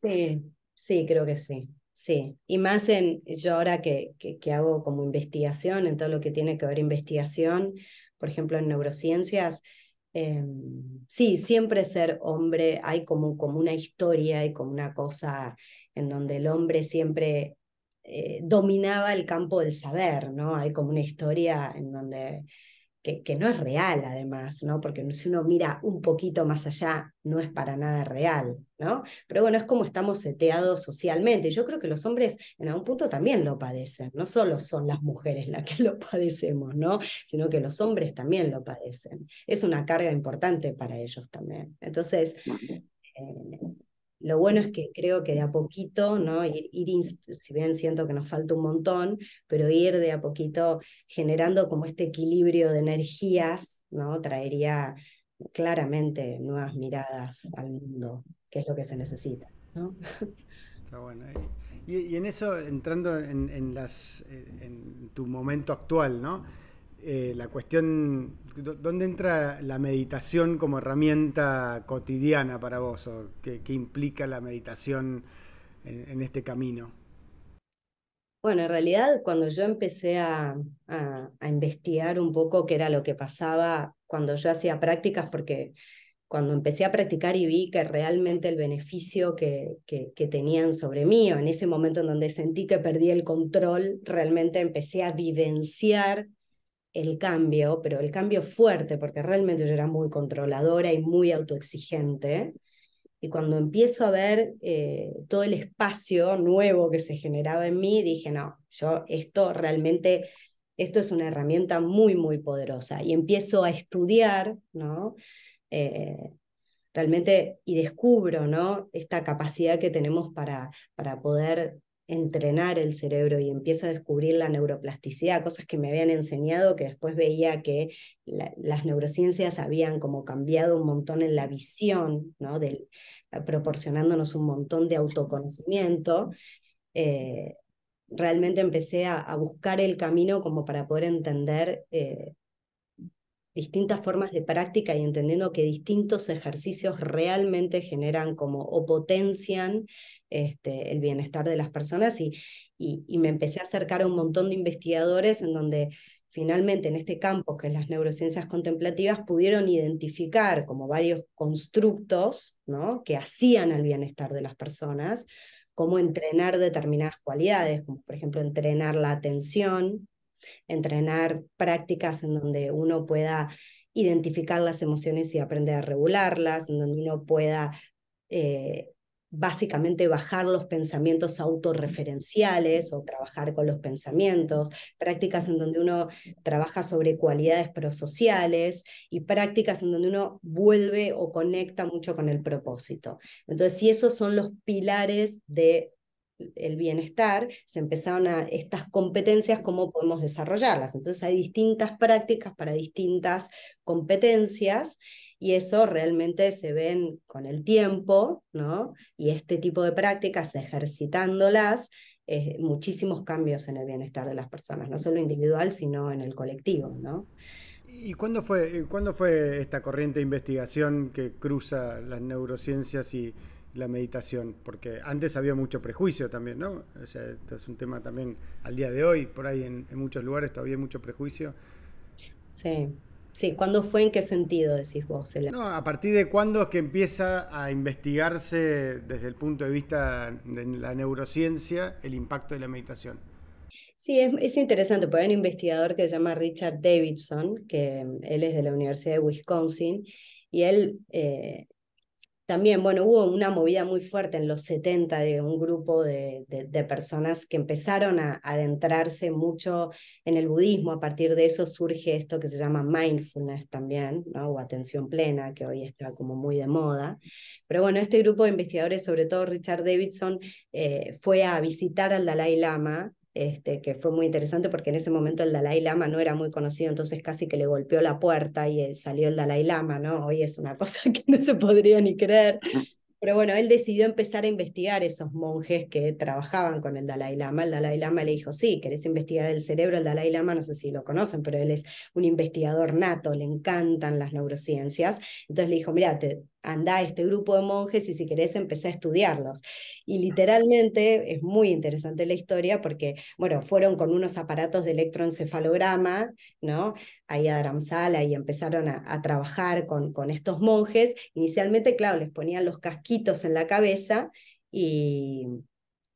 Sí, sí, creo que sí. Sí,
y más en, yo ahora que, hago como investigación, en todo lo que tiene que ver investigación, por ejemplo en neurociencias, em, sí, siempre ser hombre, hay como, como una historia, y como una cosa en donde el hombre siempre eh, dominaba el campo del saber, ¿no? Hay como una historia en donde que, no es real además, ¿no? Porque si uno mira un poquito más allá, no es para nada real, ¿no? Pero bueno, es como estamos seteados socialmente. yo creo que los hombres en algún punto también lo padecen. No solo son las mujeres las que lo padecemos, ¿no? Sino que los hombres también lo padecen. Es una carga importante para ellos también. Entonces, eh, lo bueno es que creo que de a poquito, ¿no? Ir, si bien siento que nos falta un montón, pero ir de a poquito generando como este equilibrio de energías, ¿no? Traería claramente nuevas miradas al mundo, que es lo que se necesita,
Está bueno. Y, en eso, entrando en, las, en tu momento actual, ¿no? Eh, la cuestión, ¿dónde entra la meditación como herramienta cotidiana para vos? O qué, implica la meditación en, este camino?
Bueno, en realidad cuando yo empecé a, investigar un poco qué era lo que pasaba cuando yo hacía prácticas, porque cuando empecé a practicar y vi que realmente el beneficio que, que, que, tenían sobre mí, o en ese momento en donde sentí que perdí el control, realmente empecé a vivenciar el cambio, pero el cambio fuerte, porque realmente yo era muy controladora y muy autoexigente. Y cuando empiezo a ver eh, todo el espacio nuevo que se generaba en mí, dije, no, yo esto realmente, esto es una herramienta muy, muy poderosa. Y empiezo a estudiar, ¿no? Eh, realmente, y descubro, ¿no? Esta capacidad que tenemos para, para poder entrenar el cerebro y empiezo a descubrir la neuroplasticidad, cosas que me habían enseñado, que después veía que las neurociencias habían como cambiado un montón en la visión, ¿no? Eh, proporcionándonos un montón de autoconocimiento, eh, realmente empecé a, buscar el camino como para poder entender eh, distintas formas de práctica y entendiendo que distintos ejercicios realmente generan como o potencian este, el bienestar de las personas y, y, me empecé a acercar a un montón de investigadores en donde finalmente en este campo que es las neurociencias contemplativas pudieron identificar como varios constructos ¿no? que hacían al bienestar de las personas, como entrenar determinadas cualidades, como por ejemplo entrenar la atención, entrenar prácticas en donde uno pueda identificar las emociones y aprender a regularlas, en donde uno pueda eh, básicamente bajar los pensamientos autorreferenciales o trabajar con los pensamientos, prácticas en donde uno trabaja sobre cualidades prosociales y prácticas en donde uno vuelve o conecta mucho con el propósito. Entonces, si esos son los pilares de el bienestar, se empezaron a estas competencias, cómo podemos desarrollarlas. Entonces hay distintas prácticas para distintas competencias y eso realmente se ven con el tiempo, ¿no? Y este tipo de prácticas, ejercitándolas, muchísimos cambios en el bienestar de las personas, no solo individual, sino en el colectivo, ¿no?
¿Y cuándo fue, cuándo fue esta corriente de investigación que cruza las neurociencias y, la meditación, porque antes había mucho prejuicio también, ¿no? O sea, esto es un tema también al día de hoy, por ahí en, muchos lugares todavía hay mucho prejuicio. Sí, sí, ¿cuándo fue, en qué sentido decís vos? No, a partir de cuándo es que empieza a investigarse desde el punto de vista de la neurociencia el impacto de la meditación.
Sí, es, interesante, porque hay un investigador que se llama Richard Davidson, que mm, él es de la Universidad de Wisconsin, y él eh, también, bueno, hubo una movida muy fuerte en los 70 de un grupo de, personas que empezaron a adentrarse mucho en el budismo. A partir de eso surge esto que se llama mindfulness también, ¿no? o atención plena, que hoy está como muy de moda. Pero bueno, este grupo de investigadores, sobre todo Richard Davidson, eh, fue a visitar al Dalai Lama este, que fue muy interesante porque en ese momento el Dalai Lama no era muy conocido, entonces casi que le golpeó la puerta y eh, salió el Dalai Lama, ¿no? Hoy es una cosa que no se podría ni creer. Pero bueno, él decidió empezar a investigar esos monjes que trabajaban con el Dalai Lama. El Dalai Lama le dijo, sí, querés investigar el cerebro. El Dalai Lama, no sé si lo conocen, pero él es un investigador nato, le encantan las neurociencias. Entonces le dijo, mira, te, anda este grupo de monjes y si querés empecé a estudiarlos. Y literalmente es muy interesante la historia porque, bueno, fueron con unos aparatos de electroencefalograma, ¿no? Ahí a Dharamsala y empezaron a, trabajar con, con estos monjes. Inicialmente, claro, les ponían los casquitos en la cabeza y,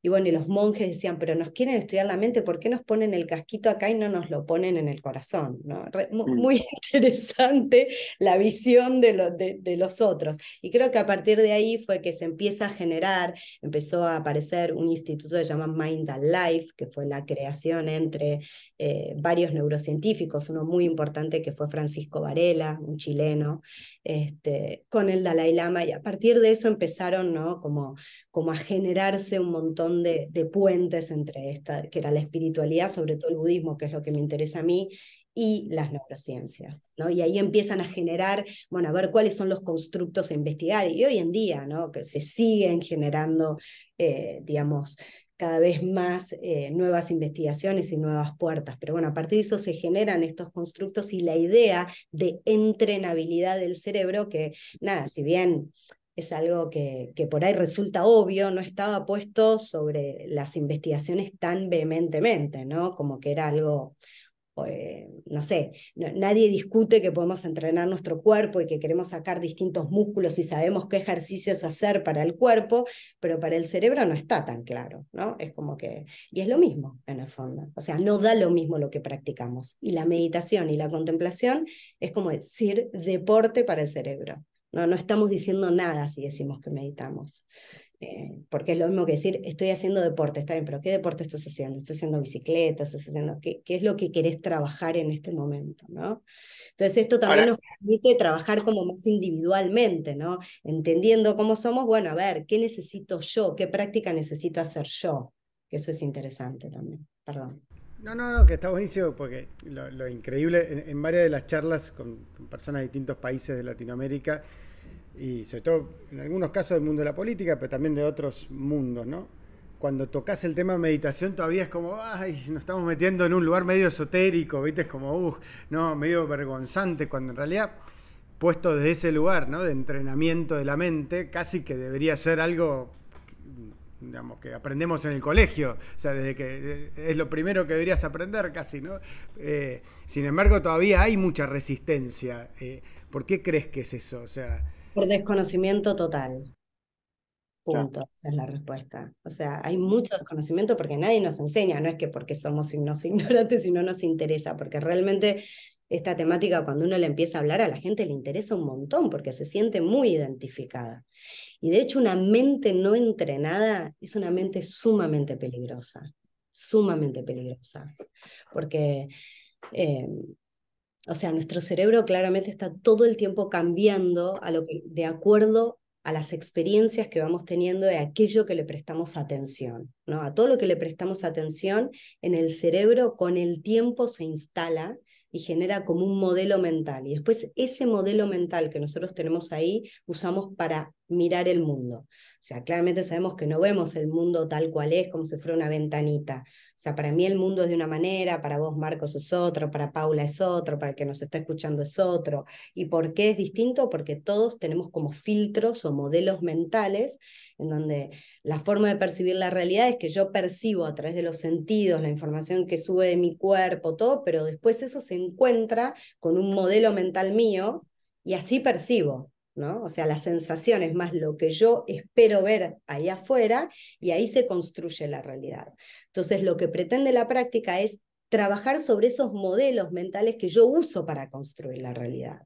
y bueno, y los monjes decían, pero nos quieren estudiar la mente, ¿por qué nos ponen el casquito acá y no nos lo ponen en el corazón? Mm. muy, interesante la visión de, de, los otros. Y creo que a partir de ahí fue que se empieza a generar, empezó a aparecer un instituto que se llama Mind and Life, que fue la creación entre eh, varios neurocientíficos, uno muy importante que fue Francisco Varela, un chileno, este, con el Dalai Lama. Y a partir de eso empezaron ¿no? como, como a generarse un montón de, puentes entre esta, que era la espiritualidad, sobre todo el budismo, que es lo que me interesa a mí, y las neurociencias, ¿no? Y ahí empiezan a generar, bueno, a ver cuáles son los constructos a investigar, y hoy en día, ¿no? Que se siguen generando, eh, digamos, cada vez más eh, nuevas investigaciones y nuevas puertas. Pero bueno, a partir de eso se generan estos constructos y la idea de entrenabilidad del cerebro, que nada, si bien es algo que, por ahí resulta obvio, no estaba puesto sobre las investigaciones tan vehementemente, ¿no? Como que era algo, eh, no sé, nadie discute que podemos entrenar nuestro cuerpo y que queremos sacar distintos músculos y sabemos qué ejercicios hacer para el cuerpo, pero para el cerebro no está tan claro, ¿no? Es como que, y es lo mismo en el fondo, o sea, no da lo mismo lo que practicamos. Y la meditación y la contemplación es como decir deporte para el cerebro. No, estamos diciendo nada si decimos que meditamos. Eh, porque es lo mismo que decir, estoy haciendo deporte, está bien, pero ¿qué deporte estás haciendo? ¿Estás haciendo bicicleta? ¿Estás haciendo qué, es lo que querés trabajar en este momento? ¿no? Entonces esto también nos permite trabajar como más individualmente, ¿no? entendiendo cómo somos, bueno, a ver, ¿qué necesito yo? ¿Qué práctica necesito hacer yo? Que eso es
interesante también, perdón. No, no, no, que está buenísimo porque lo, increíble, en, varias de las charlas con personas de distintos países de Latinoamérica, y sobre todo en algunos casos del mundo de la política, pero también de otros mundos, ¿no? Cuando tocas el tema meditación todavía es como, ay, nos estamos metiendo en un lugar medio esotérico, ¿viste? Es como, uff, no, medio vergonzante, cuando en realidad, puesto desde ese lugar, ¿no? De entrenamiento de la mente, casi que debería ser algo, digamos, que aprendemos en el colegio, o sea, desde que eh, es lo primero que deberías aprender casi, ¿no? Eh, sin embargo, todavía hay mucha resistencia. Eh, ¿Por qué crees que es eso? O sea, por desconocimiento total. Punto.
Esa es la respuesta. O sea, hay mucho desconocimiento porque nadie nos enseña, no es que porque somos signos ignorantes y no nos interesa, porque realmente esta temática cuando uno le empieza a hablar a la gente le interesa un montón porque se siente muy identificada. Y de hecho una mente no entrenada es una mente sumamente peligrosa, sumamente peligrosa, porque eh, o sea, nuestro cerebro claramente está todo el tiempo cambiando de acuerdo a las experiencias que vamos teniendo de aquello que le prestamos atención, ¿no? A todo lo que le prestamos atención en el cerebro con el tiempo se instala y genera como un modelo mental. Y después ese modelo mental que nosotros tenemos ahí usamos para mirar el mundo. O sea, claramente sabemos que no vemos el mundo tal cual es, como si fuera una ventanita. O sea, para mí el mundo es de una manera, para vos Marcos es otro, para Paula es otro, para el que nos está escuchando es otro. ¿Y por qué es distinto? Porque todos tenemos como filtros o modelos mentales en donde la forma de percibir la realidad es que yo percibo a través de los sentidos, la información que sube de mi cuerpo, todo, pero después eso se encuentra con un modelo mental mío y así percibo. O sea, la sensación es más lo que yo espero ver ahí afuera y ahí se construye la realidad. Entonces, lo que pretende la práctica es trabajar sobre esos modelos mentales que yo uso para construir la realidad.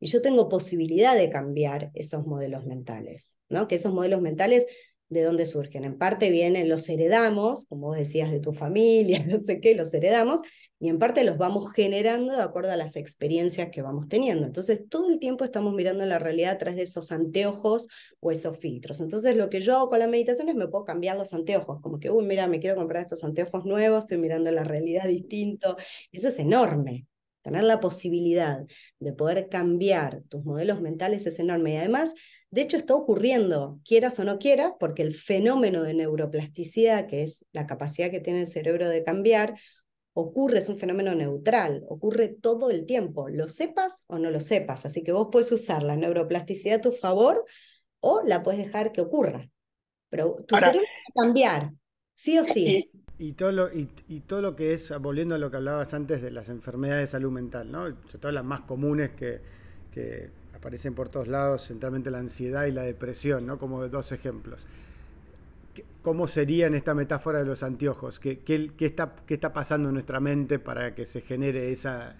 Y yo tengo posibilidad de cambiar esos modelos mentales, ¿no? Que esos modelos mentales de dónde surgen. En parte vienen, los heredamos, como decías, de tu familia, no sé qué, los heredamos, y en parte los vamos generando de acuerdo a las experiencias que vamos teniendo. Entonces, todo el tiempo estamos mirando la realidad a través de esos anteojos o esos filtros. Entonces, lo que yo hago con la meditación es me puedo cambiar los anteojos, como que, uy, mira, me quiero comprar estos anteojos nuevos, estoy mirando la realidad distinto. Eso es enorme, tener la posibilidad de poder cambiar tus modelos mentales es enorme. Y además, de hecho, está ocurriendo, quieras o no quieras, porque el fenómeno de neuroplasticidad, que es la capacidad que tiene el cerebro de cambiar, ocurre, es un fenómeno neutral, ocurre todo el tiempo, lo sepas o no lo sepas. Así que vos puedes usar la neuroplasticidad a tu favor o la puedes dejar que ocurra. Pero tu cerebro va a cambiar, sí o sí.
Y, todo lo, todo lo que es, volviendo a lo que hablabas antes de las enfermedades de salud mental, ¿no? sobre todo las más comunes que, que aparecen por todos lados, centralmente la ansiedad y la depresión, ¿no? como dos ejemplos. ¿Cómo sería en esta metáfora de los anteojos? ¿Qué, está, pasando en nuestra mente para que se genere esa,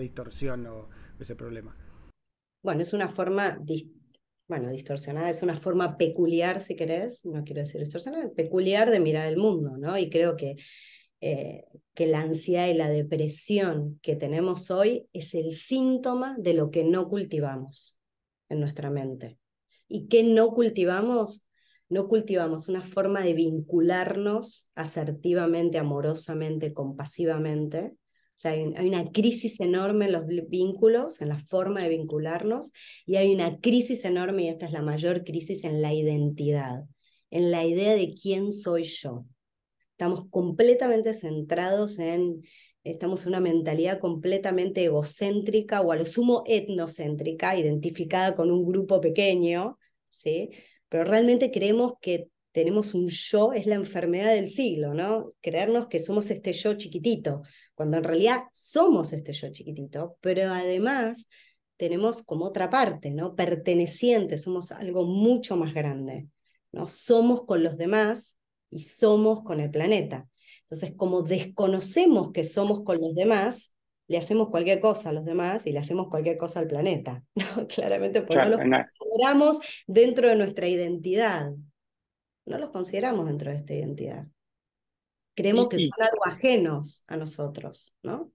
distorsión o ese problema? Bueno, es una forma bueno,
distorsionada es una forma peculiar, si querés, no quiero decir distorsionada, peculiar de mirar el mundo, ¿no? Y creo que eh, que la ansiedad y la depresión que tenemos hoy es el síntoma de lo que no cultivamos en nuestra mente. ¿Y qué no cultivamos? No cultivamos una forma de vincularnos asertivamente, amorosamente, compasivamente, sea, hay, una crisis enorme en los vínculos, en la forma de vincularnos, y hay una crisis enorme, y esta es la mayor crisis, en la identidad, en la idea de quién soy yo estamos completamente centrados en, estamos en una mentalidad completamente egocéntrica o a lo sumo etnocéntrica, identificada con un grupo pequeño, ¿sí? Pero realmente creemos que tenemos un yo, es la enfermedad del siglo, ¿no? Creernos que somos este yo chiquitito, cuando en realidad somos este yo chiquitito, pero además tenemos como otra parte, ¿no? Perteneciente, somos algo mucho más grande, ¿no? Somos con los demás y somos con el planeta. Entonces, como desconocemos que somos con los demás, le hacemos cualquier cosa a los demás y le hacemos cualquier cosa al planeta, ¿no? Claramente, porque no los consideramos dentro de nuestra identidad. No los consideramos dentro de esta identidad.
Creemos que son
algo ajenos a nosotros, ¿no?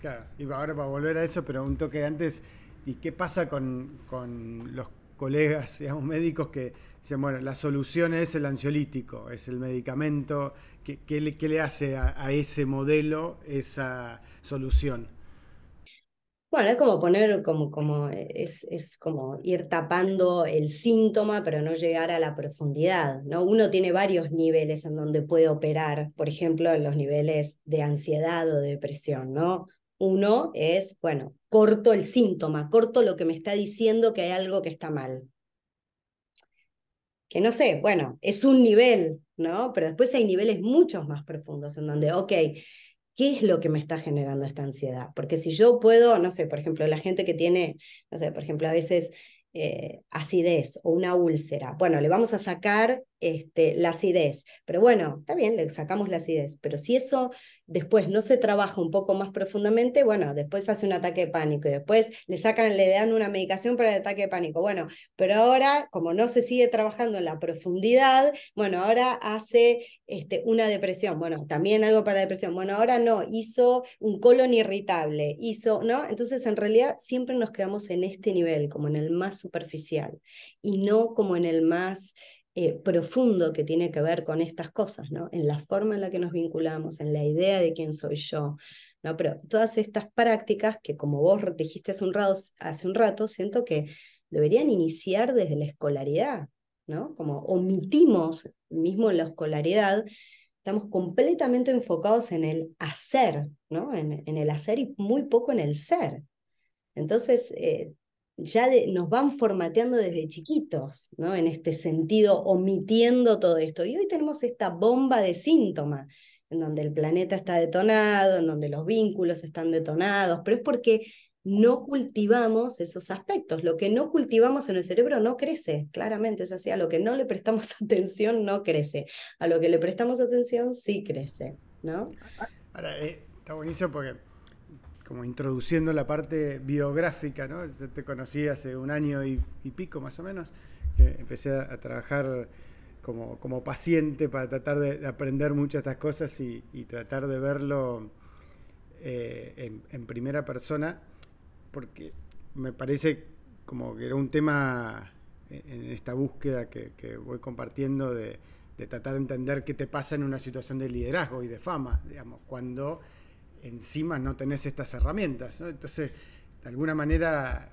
Claro, y ahora para volver a eso, pero un toque antes, ¿y qué pasa con, con los colegas, digamos, médicos que Dicen, bueno, la solución es el ansiolítico, es el medicamento. ¿Qué, le, hace a, ese modelo esa solución?
Bueno, es como poner, es, como ir tapando el síntoma, pero no llegar a la profundidad. ¿no? Uno tiene varios niveles en donde puede operar, por ejemplo, en los niveles de ansiedad o de depresión, ¿no? Uno es, bueno, corto el síntoma, corto lo que me está diciendo que hay algo que está mal que no sé, bueno, es un nivel, ¿no? Pero después hay niveles muchos más profundos en donde, ok, ¿qué es lo que me está generando esta ansiedad? Porque si yo puedo, no sé, por ejemplo, la gente que tiene, no sé, por ejemplo, a veces eh, acidez o una úlcera, bueno, le vamos a sacar este, la acidez. Pero bueno, está bien, le sacamos la acidez. Pero si eso después no se trabaja un poco más profundamente, bueno, después hace un ataque de pánico y después le sacan, le dan una medicación para el ataque de pánico. Bueno, pero ahora, como no se sigue trabajando en la profundidad, bueno, ahora hace este, una depresión. Bueno, también algo para la depresión. Bueno, ahora no, hizo un colon irritable, hizo, ¿no? Entonces, en realidad, siempre nos quedamos en este nivel, como en el más superficial, y no como en el más eh, profundo que tiene que ver con estas cosas, ¿no? En la forma en la que nos vinculamos, en la idea de quién soy yo, ¿no? Pero todas estas prácticas que como vos dijiste hace un rato, hace un rato siento que deberían iniciar desde la escolaridad, ¿no? Como omitimos mismo en la escolaridad, estamos completamente enfocados en el hacer, ¿no? En, el hacer y muy poco en el ser. Entonces, eh, ya nos van formateando desde chiquitos, ¿no? En este sentido, omitiendo todo esto. Y hoy tenemos esta bomba de síntoma, en donde el planeta está detonado, en donde los vínculos están detonados, pero es porque no cultivamos esos aspectos. Lo que no cultivamos en el cerebro no crece, claramente es así. A lo que no le prestamos atención no crece. A lo que le prestamos atención sí crece,
¿no? Ahora, eh, está buenísimo porque como introduciendo la parte biográfica, ¿no? Yo te conocí hace un año y, pico más o menos, empecé a, trabajar como, como, paciente para tratar de, aprender aprender de estas cosas y, tratar de verlo eh, en, primera persona, porque me parece como que era un tema en, esta búsqueda que, voy compartiendo de, de, tratar de entender qué te pasa en una situación de liderazgo y de fama, digamos, cuando encima no tenés estas herramientas. ¿no? Entonces, de alguna manera,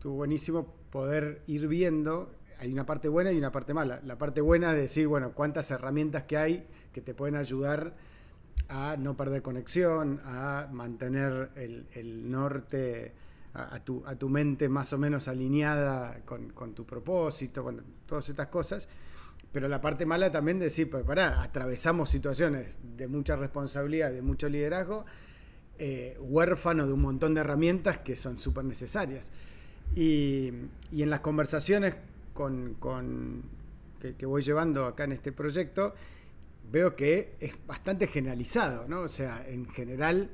tu buenísimo poder ir viendo, hay una parte buena y una parte mala. La parte buena es decir, bueno, cuántas herramientas que hay que te pueden ayudar a no perder conexión, a mantener el, norte, a, tu, a, tu, mente más o menos alineada con, con tu propósito, con todas estas cosas pero la parte mala también de decir, pues pará, atravesamos situaciones de mucha responsabilidad, de mucho liderazgo, eh, huérfano de un montón de herramientas que son súper necesarias. Y, en las conversaciones con, que, que, voy llevando acá en este proyecto, veo que es bastante generalizado, ¿no? O sea, en general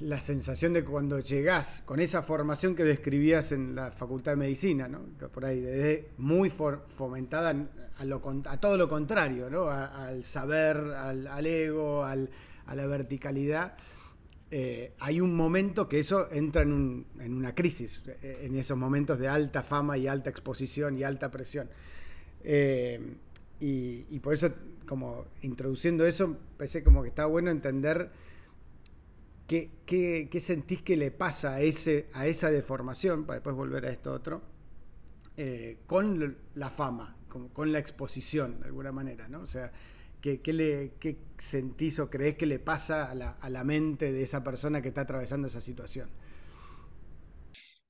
la sensación de cuando llegás con esa formación que describías en la Facultad de Medicina, ¿no? por ahí, desde muy fomentada a, todo lo contrario, ¿no? al saber, al, ego, a la verticalidad. Eh, hay un momento que eso entra en, una crisis, eh, en esos momentos de alta fama y alta exposición y alta presión. Eh, y, por eso, como introduciendo eso, pensé como que está bueno entender ¿Qué, qué, sentís que le pasa a, ese, a esa deformación, para después volver a esto otro, eh, con la fama, con, la exposición, de alguna manera? ¿no? O sea, ¿qué, sentís o creés que le pasa a la, a la, mente de esa persona que está atravesando esa situación?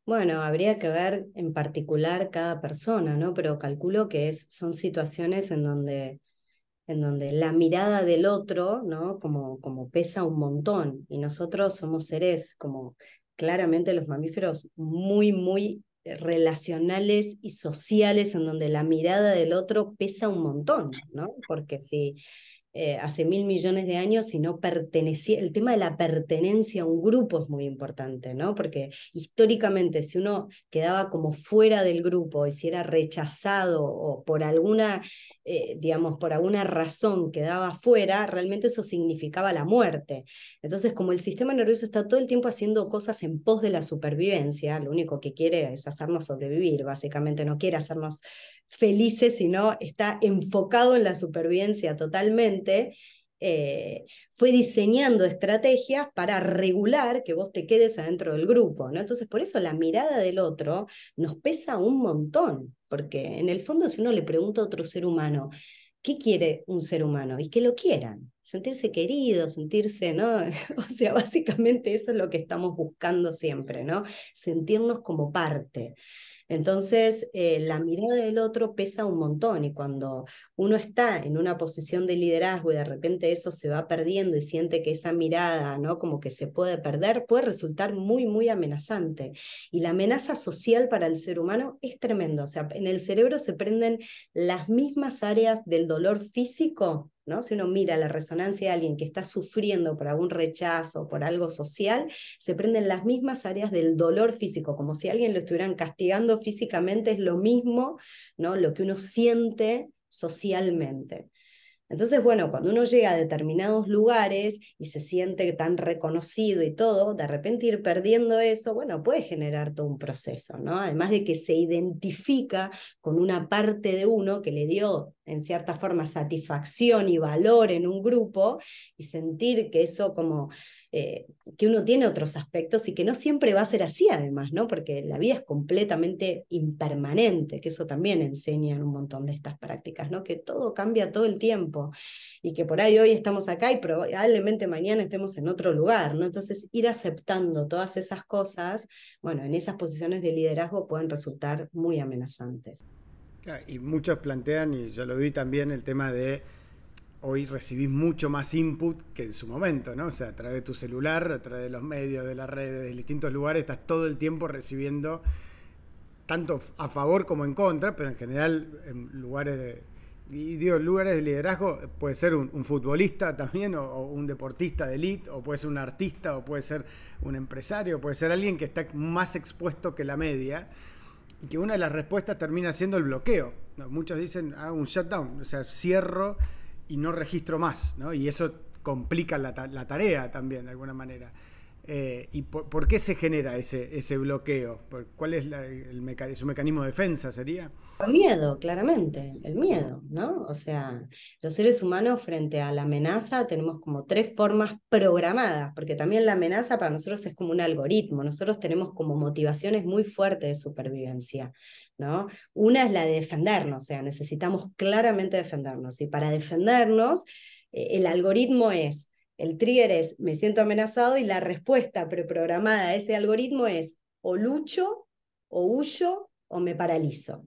Bueno, habría que ver en particular cada persona, ¿no? Pero calculo que es, son situaciones en donde en donde la mirada del otro, ¿no? Como, como pesa un montón, y nosotros somos seres como claramente los mamíferos muy, muy eh, relacionales y sociales en donde la mirada del otro pesa un montón, ¿no? Porque si eh, hace mil millones de años, sino pertenecía, el tema de la pertenencia a un grupo es muy importante, ¿no? Porque históricamente si uno quedaba como fuera del grupo y si era rechazado o por alguna, eh, digamos, por alguna razón quedaba fuera, realmente eso significaba la muerte. Entonces, como el sistema nervioso está todo el tiempo haciendo cosas en pos de la supervivencia, lo único que quiere es hacernos sobrevivir, básicamente no quiere hacernos felices, sino está enfocado en la supervivencia totalmente eh, fue diseñando estrategias para regular que vos te quedes adentro del grupo, ¿no? Entonces, por eso la mirada del otro nos pesa un montón, porque en el fondo si uno le pregunta a otro ser humano, ¿qué quiere un ser humano? Y que lo quieran sentirse querido, sentirse, ¿no? o sea, básicamente eso es lo que estamos buscando siempre, ¿no? Sentirnos como parte. Entonces, eh, la mirada del otro pesa un montón y cuando uno está en una posición de liderazgo y de repente eso se va perdiendo y siente que esa mirada, ¿no? Como que se puede perder, puede resultar muy, muy amenazante. Y la amenaza social para el ser humano es tremenda, O sea, en el cerebro se prenden las mismas áreas del dolor físico si uno mira la resonancia de alguien que está sufriendo por algún rechazo, por algo social, se prenden las mismas áreas del dolor físico, como si alguien lo estuvieran castigando físicamente, es lo mismo, ¿no? Lo que uno siente socialmente. Entonces, bueno, cuando uno llega a determinados lugares y se siente tan reconocido y todo, de repente ir perdiendo eso, bueno, puede generar todo un proceso, ¿no? Además de que se identifica con una parte de uno que le dio, en cierta forma, satisfacción y valor en un grupo y sentir que eso como eh, que uno tiene otros aspectos y que no siempre va a ser así además, ¿no? Porque la vida es completamente impermanente, que eso también enseña en un montón de estas prácticas, ¿no? Que todo cambia todo el tiempo y que por ahí hoy estamos acá y probablemente mañana estemos en otro lugar, ¿no? Entonces ir aceptando todas esas cosas, bueno, en esas posiciones de liderazgo pueden resultar muy amenazantes.
Ah, y muchos plantean, y yo lo vi también, el tema de hoy recibís mucho más input que en su momento, ¿no? O sea, a través de tu celular, a través de los medios, de las redes, de distintos lugares, estás todo el tiempo recibiendo tanto a favor como en contra, pero en general en lugares de lugares de liderazgo puede ser un, futbolista también o, un deportista de elite o puede ser un artista o puede ser un empresario, puede ser alguien que está más expuesto que la media y que una de las respuestas termina siendo el bloqueo. Muchos dicen, ah, un shutdown, o sea, cierro y no registro más, ¿no? Y eso complica la, la tarea también, de alguna manera. Eh, ¿Y por, qué se genera ese, ese bloqueo? ¿Cuál es el su mecanismo de defensa sería? El miedo, claramente, el miedo, ¿no? O sea, los seres humanos frente a la
amenaza tenemos como tres formas programadas, porque también la amenaza para nosotros es como un algoritmo, nosotros tenemos como motivaciones muy fuertes de supervivencia, ¿no? Una es la de defendernos, o sea, necesitamos claramente defendernos, y para defendernos, eh, el algoritmo es el trigger es me siento amenazado y la respuesta preprogramada a ese algoritmo es o lucho, o huyo, o me paralizo.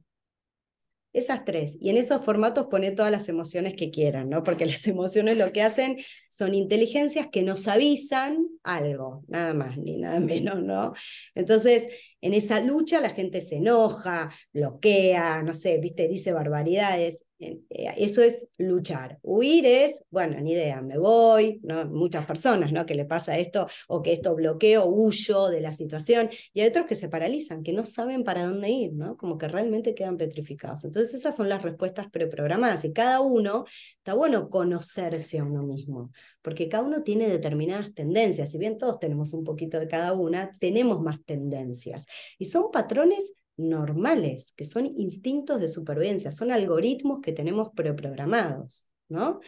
Esas tres. Y en esos formatos pone todas las emociones que quieran, ¿no? Porque las emociones lo que hacen son inteligencias que nos avisan algo, nada más ni nada menos, ¿no? Entonces, en esa lucha la gente se enoja, bloquea, no sé, viste, dice barbaridades. Eh, eso es luchar. Huir es, bueno, ni idea, me voy, muchas personas ¿no? que le pasa esto o que esto bloqueo, huyo de la situación. Y hay otros que se paralizan, que no saben para dónde ir, ¿no? como que realmente quedan petrificados. Entonces esas son las respuestas preprogramadas y cada uno, está bueno conocerse a uno mismo, porque cada uno tiene determinadas tendencias. Si bien todos tenemos un poquito de cada una, tenemos más tendencias. Y son patrones normales, que son instintos de supervivencia, son algoritmos que tenemos preprogramados, ¿no?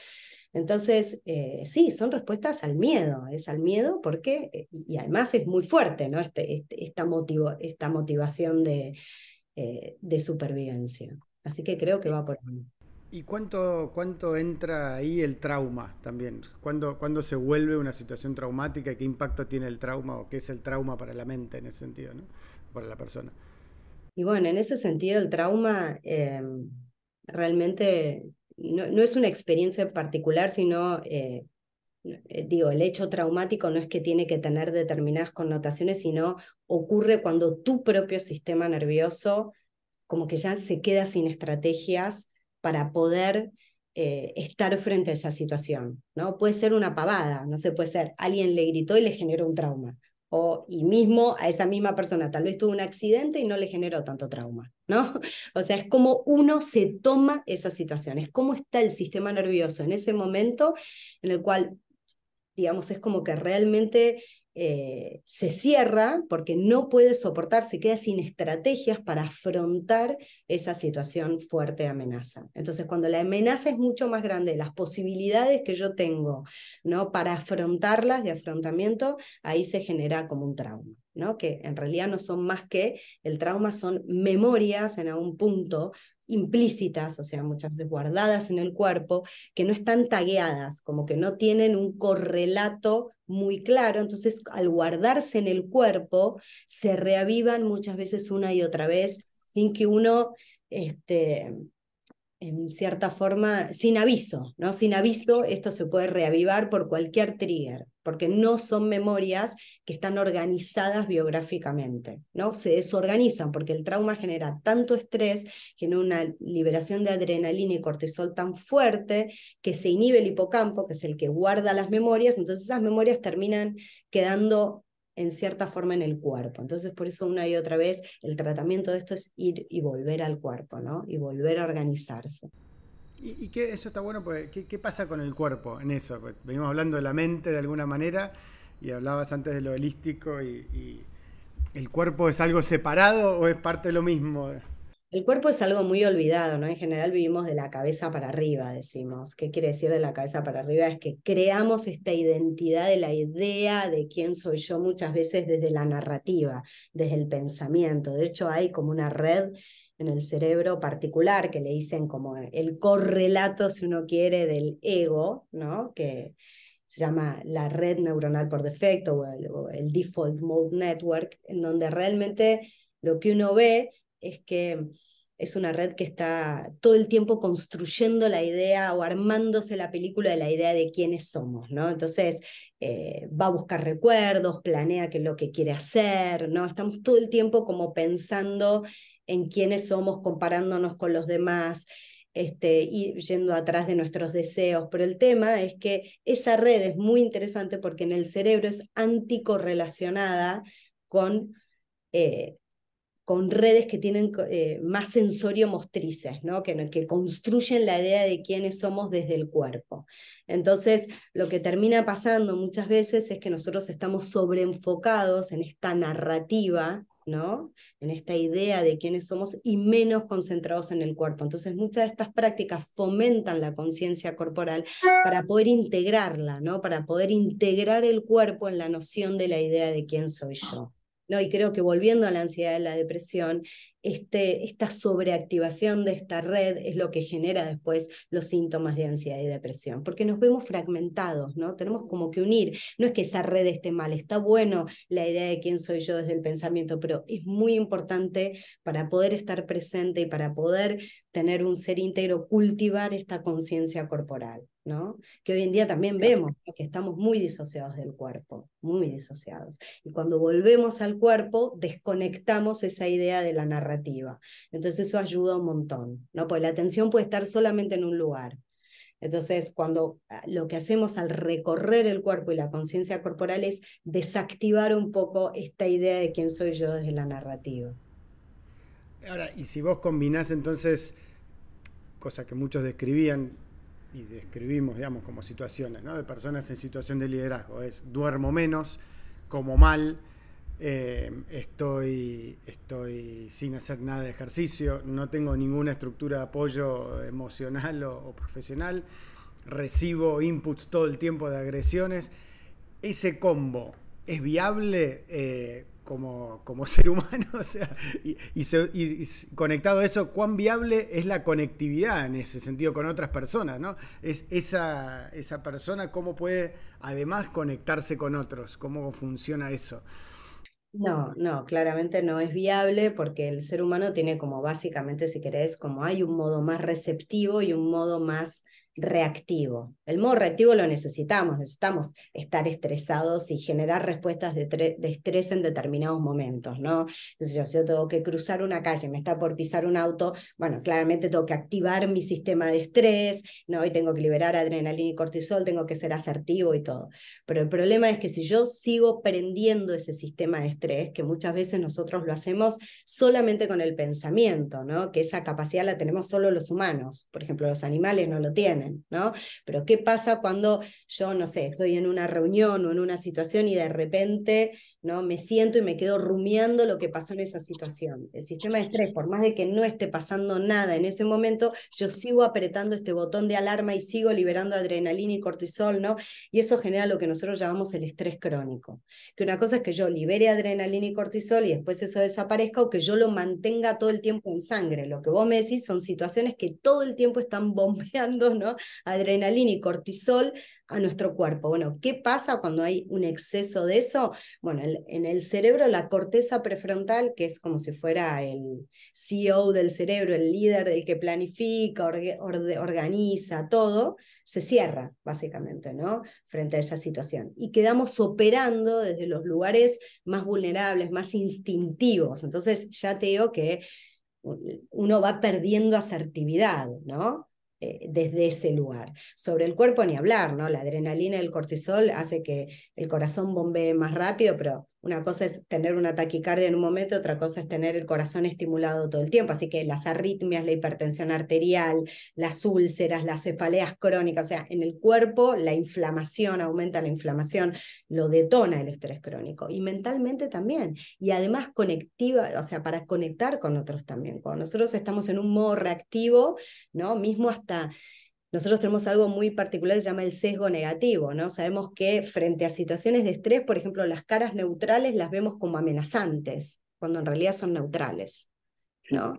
Entonces, eh, sí, son respuestas al miedo, es al miedo porque, eh, y además es muy fuerte, ¿no? Este, este, esta, motivación eh, de, supervivencia. Así que creo que va por ahí.
¿Y cuánto, entra ahí el trauma también? ¿Cuándo, se vuelve una situación traumática? ¿Qué impacto tiene el trauma o qué es el trauma para la mente en ese sentido? ¿no? para la persona.
Y bueno, en ese sentido el trauma em, realmente no, es una experiencia particular, sino, eh, eh, digo, el hecho traumático no es que tiene que tener determinadas connotaciones, sino ocurre cuando tu propio sistema nervioso como que ya se queda sin estrategias para poder eh, estar frente a esa situación, ¿no? Puede ser una pavada, no sé, puede ser alguien le gritó y le generó un trauma, y mismo a esa misma persona, tal vez tuvo un accidente y no le generó tanto trauma, ¿no? O sea, es como uno se toma esa situación, es cómo está el sistema nervioso en ese momento en el cual, digamos, es como que realmente eh, se cierra porque no puede soportar, se queda sin estrategias para afrontar esa situación fuerte amenaza. Entonces, cuando la amenaza es mucho más grande, las posibilidades que yo tengo ¿no? para afrontarlas de afrontamiento, ahí se genera como un trauma. ¿no? que en realidad no son más que el trauma, son memorias en algún punto implícitas, o sea, muchas veces guardadas en el cuerpo, que no están tagueadas, como que no tienen un correlato muy claro, entonces al guardarse en el cuerpo se reavivan muchas veces una y otra vez sin que uno este, en cierta forma, sin aviso, ¿no? Sin aviso, esto se puede reavivar por cualquier trigger, porque no son memorias que están organizadas biográficamente, ¿no? Se desorganizan porque el trauma genera tanto estrés, genera una liberación de adrenalina y cortisol tan fuerte que se inhibe el hipocampo, que es el que guarda las memorias, entonces esas memorias terminan quedando en cierta forma en el cuerpo. Entonces, por eso una y otra vez el tratamiento de esto es ir y volver al cuerpo, ¿no? Y volver a organizarse.
¿Y, qué, eso está bueno? Pues, ¿qué, pasa con el cuerpo en eso? Pues, venimos hablando de la mente de alguna manera y hablabas antes de lo holístico y ¿el cuerpo es algo separado o es parte de lo mismo? El cuerpo es algo muy
olvidado, ¿no? En general vivimos de la cabeza para arriba, decimos. ¿Qué quiere decir de la cabeza para arriba? Es que creamos esta identidad de la idea de quién soy yo muchas veces desde la narrativa, desde el pensamiento. De hecho, hay como una red en el cerebro particular que le dicen como el correlato, si uno quiere, del ego, ¿no? Que se llama la red neuronal por defecto o el, o el default mode network, en donde realmente lo que uno ve es que es una red que está todo el tiempo construyendo la idea o armándose la película de la idea de quiénes somos, ¿no? Entonces eh, va a buscar recuerdos, planea qué es lo que quiere hacer, ¿no? Estamos todo el tiempo como pensando en quiénes somos, comparándonos con los demás. Este, y yendo atrás de nuestros deseos. Pero el tema es que esa red es muy interesante porque en el cerebro es anticorrelacionada con eh, con redes que tienen eh, más sensorio mostrices ¿no? que, construyen la idea de quiénes somos desde el cuerpo. Entonces, lo que termina pasando muchas veces es que nosotros estamos sobreenfocados en esta narrativa, ¿no? En esta idea de quiénes somos y menos concentrados en el cuerpo. Entonces, muchas de estas prácticas fomentan la conciencia corporal para poder integrarla, ¿no? Para poder integrar el cuerpo en la noción de la idea de quién soy yo. Y creo que volviendo a la ansiedad y la depresión, este, esta sobreactivación de esta red es lo que genera después los síntomas de ansiedad y depresión, porque nos vemos fragmentados, ¿no? Tenemos como que unir, no es que esa red esté mal, está bueno la idea de quién soy yo desde el pensamiento, pero es muy importante para poder estar presente y para poder tener un ser íntegro, cultivar esta conciencia corporal. Que hoy en día también vemos que estamos muy disociados del cuerpo, muy disociados. Y cuando volvemos al cuerpo, desconectamos esa idea de la narrativa. Entonces eso ayuda un montón, ¿no? Porque la atención puede estar solamente en un lugar. Entonces, cuando ah, lo que hacemos al recorrer el cuerpo y la conciencia corporal es desactivar un poco esta idea de quién soy yo desde la narrativa.
Ahora, y si vos combinás entonces, cosa que muchos describían, y describimos, digamos, como situaciones, De personas en situación de liderazgo. Es duermo menos, como mal, eh, estoy, estoy sin hacer nada de ejercicio, no tengo ninguna estructura de apoyo emocional o, profesional, recibo inputs todo el tiempo de agresiones. Ese combo es viable eh, como, ser humano, o sea, y, conectado a eso, cuán viable es la conectividad en ese sentido con otras personas, ¿no? Es esa, esa persona, cómo puede además conectarse con otros, cómo funciona eso. No, no, claramente no es viable
porque el ser humano tiene como básicamente, si querés, como hay un modo más receptivo y un modo más reactivo. El modo reactivo lo necesitamos, necesitamos estar estresados y generar respuestas de, estrés en determinados momentos, ¿no? yo, si yo tengo que cruzar una calle, me está por pisar un auto, bueno, claramente tengo que activar mi sistema de estrés, ¿no? Y tengo que liberar adrenalina y cortisol, tengo que ser asertivo y todo. Pero el problema es que si yo sigo prendiendo ese sistema de estrés, que muchas veces nosotros lo hacemos solamente con el pensamiento, ¿no? Que esa capacidad la tenemos solo los humanos, por ejemplo, los animales no lo tienen. ¿no? Pero ¿qué pasa cuando yo, no sé, estoy en una reunión o en una situación y de repente ¿no? Me siento y me quedo rumiando lo que pasó en esa situación. El sistema de estrés, por más de que no esté pasando nada en ese momento, yo sigo apretando este botón de alarma y sigo liberando adrenalina y cortisol, ¿no? Y eso genera lo que nosotros llamamos el estrés crónico. Que una cosa es que yo libere adrenalina y cortisol y después eso desaparezca o que yo lo mantenga todo el tiempo en sangre. Lo que vos me decís son situaciones que todo el tiempo están bombeando, ¿no? Adrenalina y cortisol a nuestro cuerpo. Bueno, ¿qué pasa cuando hay un exceso de eso? Bueno, en el cerebro la corteza prefrontal, que es como si fuera el CEO del cerebro, el líder, del que planifica, organiza todo, se cierra básicamente, ¿no? Frente a esa situación. Y quedamos operando desde los lugares más vulnerables, más instintivos. Entonces ya te digo que uno va perdiendo asertividad, ¿no? Eh, desde ese lugar. Sobre el cuerpo ni hablar, ¿no? La adrenalina y el cortisol hace que el corazón bombee más rápido, pero una cosa es tener una taquicardia en un momento, otra cosa es tener el corazón estimulado todo el tiempo. Así que las arritmias, la hipertensión arterial, las úlceras, las cefaleas crónicas, o sea, en el cuerpo la inflamación, aumenta la inflamación, lo detona el estrés crónico. Y mentalmente también. Y además conectiva, o sea, para conectar con otros también. Cuando nosotros estamos en un modo reactivo, ¿no? Mismo hasta nosotros tenemos algo muy particular que se llama el sesgo negativo, ¿no? Sabemos que frente a situaciones de estrés, por ejemplo, las caras neutrales las vemos como amenazantes, cuando en realidad son neutrales, ¿no?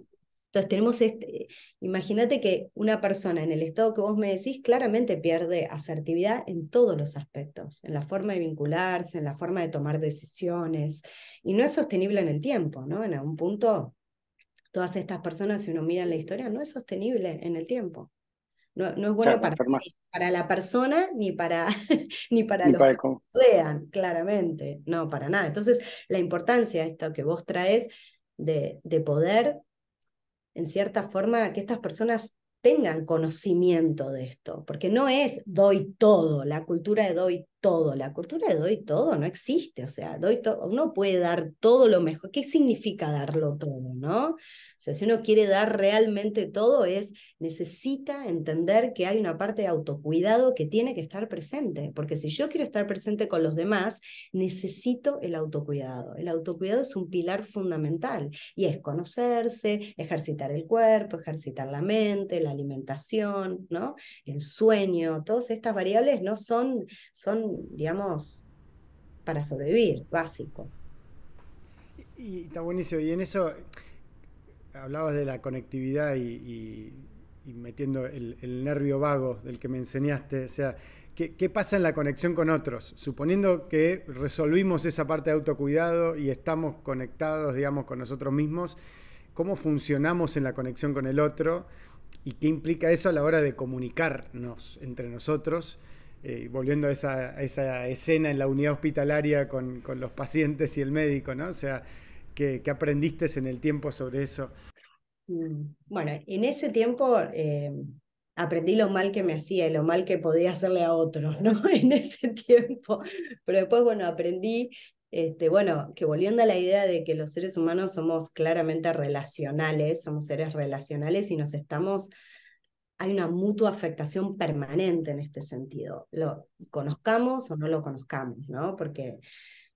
Entonces tenemos este, imagínate que una persona en el estado que vos me decís claramente pierde asertividad en todos los aspectos, en la forma de vincularse, en la forma de tomar decisiones, y no es sostenible en el tiempo, ¿no? En algún punto, todas estas personas, si uno mira la historia, no es sostenible en el tiempo. No, es bueno para, para, la persona ni para, ni para los que rodean, claramente. No, para nada. Entonces, la importancia de esto que vos traes de, de poder, en cierta forma, que estas personas tengan conocimiento de esto, porque no es doy todo, la cultura de doy todo, la cultura de doy todo no existe, o sea, doy uno puede dar todo lo mejor. ¿Qué significa darlo todo, no? O sea, si uno quiere dar realmente todo es necesita entender que hay una parte de autocuidado que tiene que estar presente, porque si yo quiero estar presente con los demás, necesito el autocuidado. El autocuidado es un pilar fundamental y es conocerse, ejercitar el cuerpo, ejercitar la mente, la alimentación, ¿no? El sueño, todas estas variables no son son digamos, para sobrevivir, básico.
Y, está buenísimo. Y en eso hablabas de la conectividad y, metiendo el, nervio vago del que me enseñaste. O sea, ¿qué, ¿qué, pasa en la conexión con otros? Suponiendo que resolvimos esa parte de autocuidado y estamos conectados, digamos, con nosotros mismos, ¿cómo funcionamos en la conexión con el otro? ¿Y qué implica eso a la hora de comunicarnos entre nosotros? Eh, volviendo a esa, esa, escena en la unidad hospitalaria con, los pacientes y el médico, ¿no? O sea, ¿qué, aprendiste en el tiempo sobre eso?
Mm, bueno, en ese tiempo eh, aprendí lo mal que me hacía y lo mal que podía hacerle a otros, ¿no? en ese tiempo. Pero después, bueno, aprendí, este, bueno, que volviendo a la idea de que los seres humanos somos claramente relacionales, somos seres relacionales y nos estamos hay una mutua afectación permanente en este sentido. Lo conozcamos o no lo conozcamos, ¿no? Porque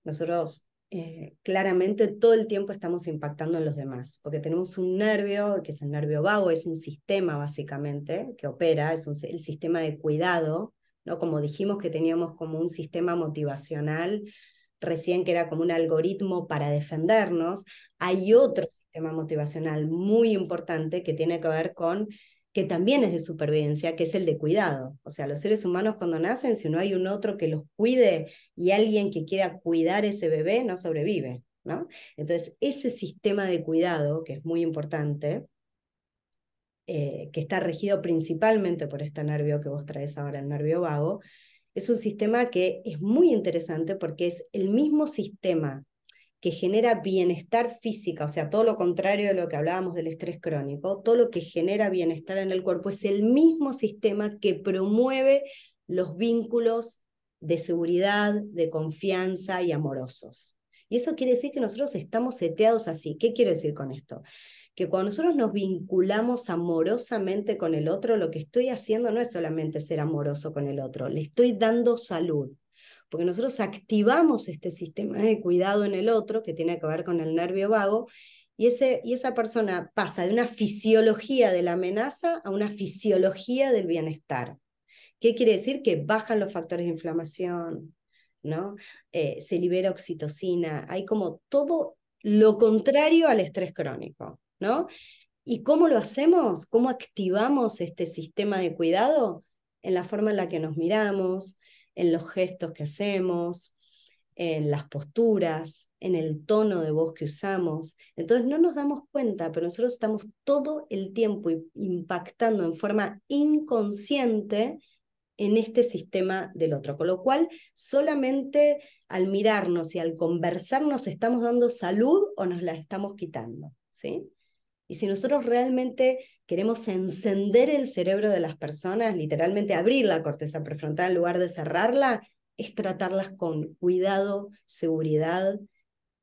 nosotros eh, claramente todo el tiempo estamos impactando en los demás, porque tenemos un nervio, que es el nervio vago, es un sistema básicamente que opera, es un, el sistema de cuidado, ¿no? Como dijimos que teníamos como un sistema motivacional recién que era como un algoritmo para defendernos, hay otro sistema motivacional muy importante que tiene que ver con que también es de supervivencia, que es el de cuidado. O sea, los seres humanos cuando nacen, si no hay un otro que los cuide y alguien que quiera cuidar ese bebé, no sobrevive. ¿no? Entonces, ese sistema de cuidado, que es muy importante, eh, que está regido principalmente por este nervio que vos traes ahora, el nervio vago, es un sistema que es muy interesante porque es el mismo sistema que genera bienestar física, o sea, todo lo contrario de lo que hablábamos del estrés crónico, todo lo que genera bienestar en el cuerpo es el mismo sistema que promueve los vínculos de seguridad, de confianza y amorosos. Y eso quiere decir que nosotros estamos seteados así. ¿Qué quiero decir con esto? Que cuando nosotros nos vinculamos amorosamente con el otro, lo que estoy haciendo no es solamente ser amoroso con el otro, le estoy dando salud, porque nosotros activamos este sistema de cuidado en el otro, que tiene que ver con el nervio vago, y, ese, y esa persona pasa de una fisiología de la amenaza a una fisiología del bienestar. ¿Qué quiere decir? Que bajan los factores de inflamación, ¿no? Eh, se libera oxitocina, hay como todo lo contrario al estrés crónico, ¿no? ¿Y cómo lo hacemos? ¿Cómo activamos este sistema de cuidado? En la forma en la que nos miramos, en los gestos que hacemos, en las posturas, en el tono de voz que usamos. Entonces no nos damos cuenta, pero nosotros estamos todo el tiempo impactando en forma inconsciente en este sistema del otro. Con lo cual, solamente al mirarnos y al conversar nos estamos dando salud o nos la estamos quitando. ¿sí? Y si nosotros realmente queremos encender el cerebro de las personas, literalmente abrir la corteza prefrontal en lugar de cerrarla, es tratarlas con cuidado, seguridad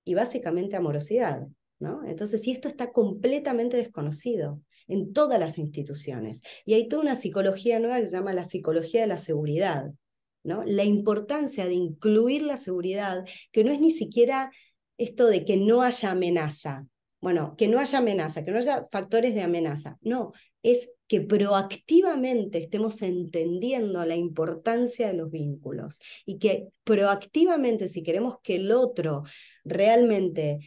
y básicamente amorosidad. ¿no? Entonces, si esto está completamente desconocido en todas las instituciones, y hay toda una psicología nueva que se llama la psicología de la seguridad, ¿no? la importancia de incluir la seguridad, que no es ni siquiera esto de que no haya amenaza, bueno, que no haya amenaza, que no haya factores de amenaza. No, es que proactivamente estemos entendiendo la importancia de los vínculos y que proactivamente, si queremos que el otro realmente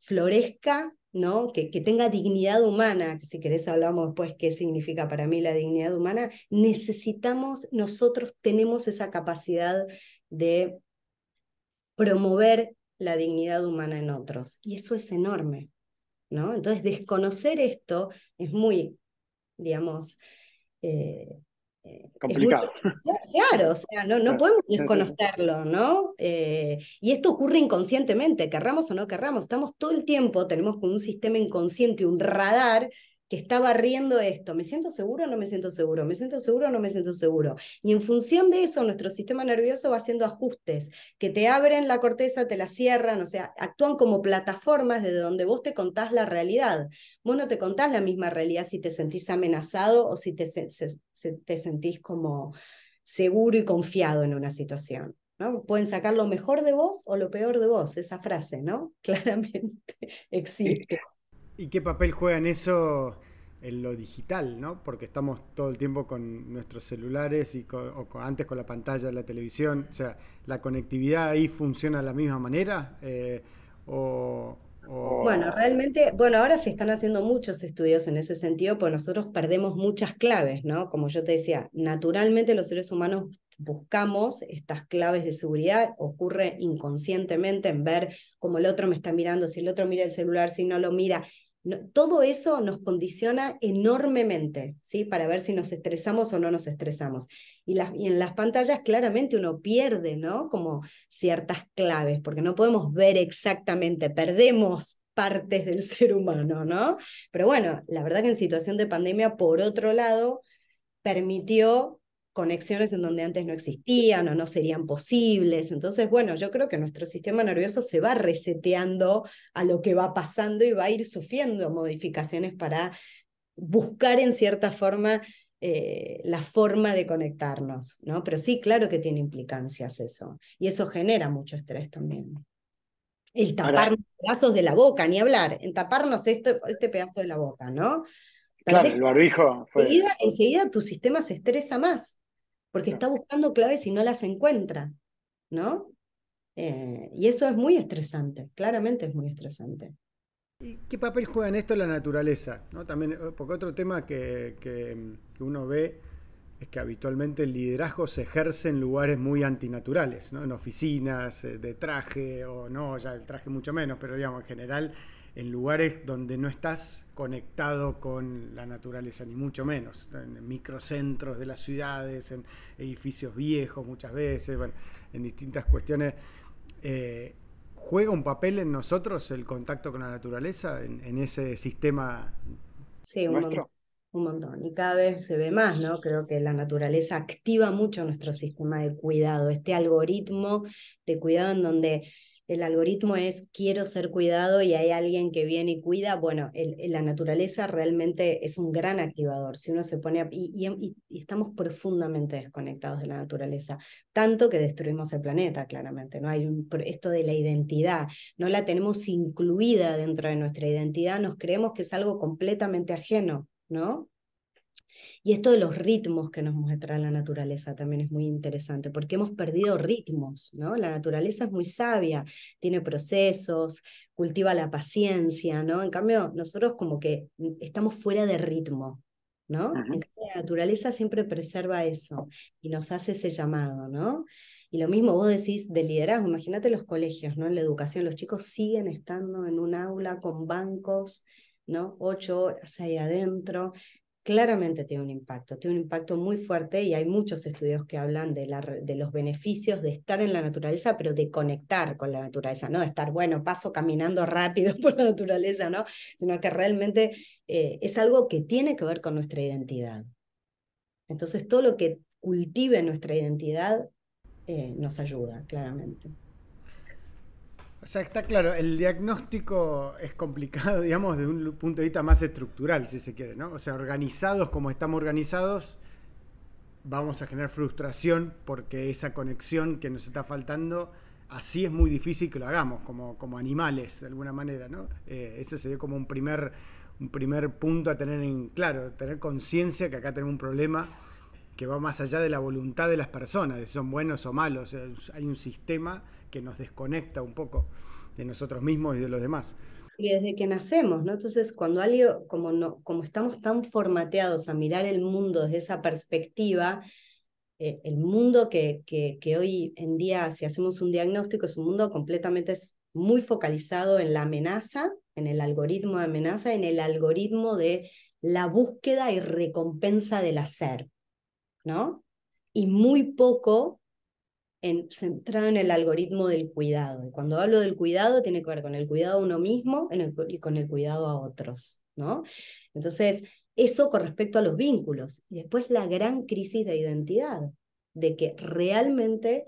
florezca, ¿no? Que, que, tenga dignidad humana, que si querés hablamos después qué significa para mí la dignidad humana, necesitamos, nosotros tenemos esa capacidad de promover la dignidad humana en otros. Y eso es enorme. ¿no? Entonces, desconocer esto es muy, digamos, eh, eh, complicado. claro, o sea, no, no podemos desconocerlo, ¿no? Eh, y esto ocurre inconscientemente, querramos o no querramos, estamos todo el tiempo, tenemos un sistema inconsciente, un radar que está barriendo esto. ¿Me siento seguro o no me siento seguro? ¿Me siento seguro o no me siento seguro? Y en función de eso, nuestro sistema nervioso va haciendo ajustes que te abren la corteza, te la cierran, o sea, actúan como plataformas desde donde vos te contás la realidad. Vos no te contás la misma realidad si te sentís amenazado o si te, te sentís como seguro y confiado en una
situación.
¿no? Pueden sacar lo mejor de vos o lo peor de vos, esa frase, ¿no? Claramente
existe. ¿Y qué papel juega en eso en lo digital, ¿no? Porque estamos todo el tiempo con nuestros celulares y o antes con la pantalla de la televisión. O sea, ¿la conectividad ahí funciona de la misma manera? Eh, bueno,
realmente, bueno, ahora se están haciendo muchos estudios en ese sentido, pues nosotros perdemos muchas claves, ¿no? Como yo te decía, naturalmente los seres humanos buscamos estas claves de seguridad, ocurre inconscientemente en ver cómo el otro me está mirando, si el otro mira el celular, si no lo mira todo eso nos condiciona enormemente, ¿sí? Para ver si nos estresamos o no nos estresamos. Y, las, y en las pantallas claramente uno pierde, ¿no? Como ciertas claves, porque no podemos ver exactamente, perdemos partes del ser humano, ¿no? Pero bueno, la verdad que en situación de pandemia, por otro lado, permitió conexiones en donde antes no existían o no serían posibles. Entonces, bueno, yo creo que nuestro sistema nervioso se va reseteando a lo que va pasando y va a ir sufriendo modificaciones para buscar en cierta forma eh, la forma de conectarnos, ¿no? Pero sí, claro que tiene implicancias eso. Y eso genera mucho estrés también. El taparnos pedazos de la boca, ni hablar, en taparnos este, este pedazo de la boca, ¿no? Claro, el
barbijo.
enseguida, tu sistema se estresa más porque está buscando claves y no las
encuentra,
¿no? Eh, y eso es muy estresante, claramente es muy
estresante. ¿Y qué papel juega en esto la naturaleza? ¿no? También, eh, porque otro tema que, mm, que, uno ve es que habitualmente el liderazgo se ejerce en lugares muy antinaturales, ¿no? en oficinas, eh, de traje, o no, ya el traje mucho menos, pero digamos, en general en lugares donde no estás conectado con la naturaleza, ni mucho menos, en microcentros de las ciudades, en edificios viejos muchas veces, en distintas cuestiones. Eh, ¿Juega un papel en nosotros el contacto con la naturaleza, en, ese sistema?
Sí, montón, un montón. Y cada vez se ve más, ¿no? Creo que la naturaleza activa mucho nuestro sistema de cuidado, este algoritmo de cuidado en donde el algoritmo es quiero ser cuidado y hay alguien que viene y cuida, bueno, la naturaleza realmente es un gran activador. Si uno se pone y, estamos profundamente desconectados de la naturaleza, tanto que destruimos el planeta, claramente. No hay un, esto de la identidad, no la tenemos incluida dentro de nuestra identidad, nos creemos que es algo completamente ajeno, ¿no? Y esto de los ritmos que nos muestra la naturaleza también es muy interesante, porque hemos perdido ritmos, ¿no? La naturaleza es muy sabia, tiene procesos, cultiva la paciencia, ¿no? En cambio, nosotros como que estamos fuera de ritmo, ¿no? En cambio, la naturaleza siempre preserva eso y nos hace ese llamado, ¿no? Y lo mismo vos decís de liderazgo, imagínate los colegios, ¿no? En la educación, los chicos siguen estando en un aula con bancos, ¿no? Ocho horas ahí adentro, claramente tiene un impacto, tiene un impacto muy fuerte y hay muchos estudios que hablan de, los beneficios de estar en la naturaleza, pero de conectar con la naturaleza, no de estar, bueno, paso caminando rápido por la naturaleza, ¿no? Sino que realmente eh, es algo que tiene que ver con nuestra identidad. Entonces, todo lo que cultive nuestra identidad
eh, nos ayuda,
claramente.
O sea, está claro, el diagnóstico es complicado, digamos, de un punto de vista más estructural, si se quiere, ¿no? O sea, organizados como estamos organizados, vamos a generar frustración porque esa conexión que nos está faltando, así es muy difícil que lo hagamos, como, animales, de alguna manera, ¿no? Eh, ese sería como un primer, un primer punto a tener en claro, tener conciencia que acá tenemos un problema que va más allá de la voluntad de las personas, de si son buenos o malos, eh, hay un sistema que nos desconecta un poco de nosotros mismos y de los demás.
Y desde que nacemos, ¿no? Entonces, cuando algo, como, no, como estamos tan formateados a mirar el mundo desde esa perspectiva, eh, el mundo que, que, que, hoy en día, si hacemos un diagnóstico, es un mundo completamente muy focalizado en la amenaza, en el algoritmo de amenaza, en el algoritmo de la búsqueda y recompensa del hacer, ¿no? Y muy poco en, centrado en el algoritmo del cuidado. Y cuando hablo del cuidado, tiene que ver con el cuidado a uno mismo y con el cuidado a otros, ¿no? Entonces, eso con respecto a los vínculos. Y después la gran crisis de identidad, de que realmente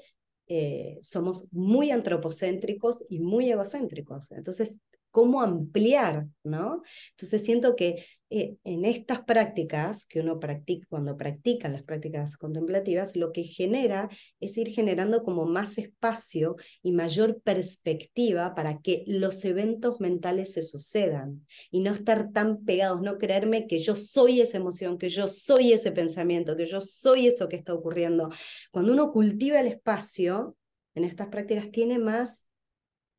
eh, somos muy antropocéntricos y muy egocéntricos. Entonces, ¿cómo ampliar, no? Entonces siento que eh, en estas prácticas que uno practica, cuando practican las prácticas contemplativas, lo que genera es ir generando como más espacio y mayor perspectiva para que los eventos mentales se sucedan y no estar tan pegados, no creerme que yo soy esa emoción, que yo soy ese pensamiento, que yo soy eso que está ocurriendo. Cuando uno cultiva el espacio, en estas prácticas tiene más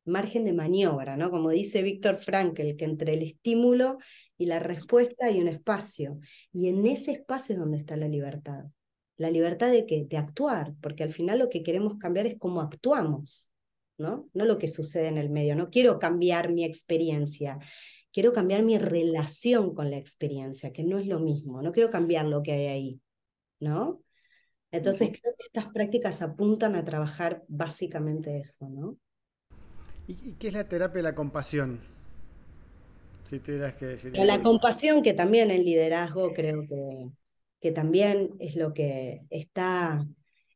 margen de maniobra, ¿no? Como dice Víctor Frankel, que entre el estímulo y la respuesta hay un espacio. Y en ese espacio es donde está la libertad. La libertad de De actuar, porque al final lo que queremos cambiar es cómo actuamos, ¿no? No lo que sucede en el medio. No quiero cambiar mi experiencia, quiero cambiar mi relación con la experiencia, que no es lo mismo. No quiero cambiar lo que hay ahí, ¿no? Entonces creo que estas prácticas apuntan a trabajar básicamente eso, ¿no?
¿Y qué es la terapia de la compasión? Si que... La
compasión, que también el liderazgo creo que, que también es lo que está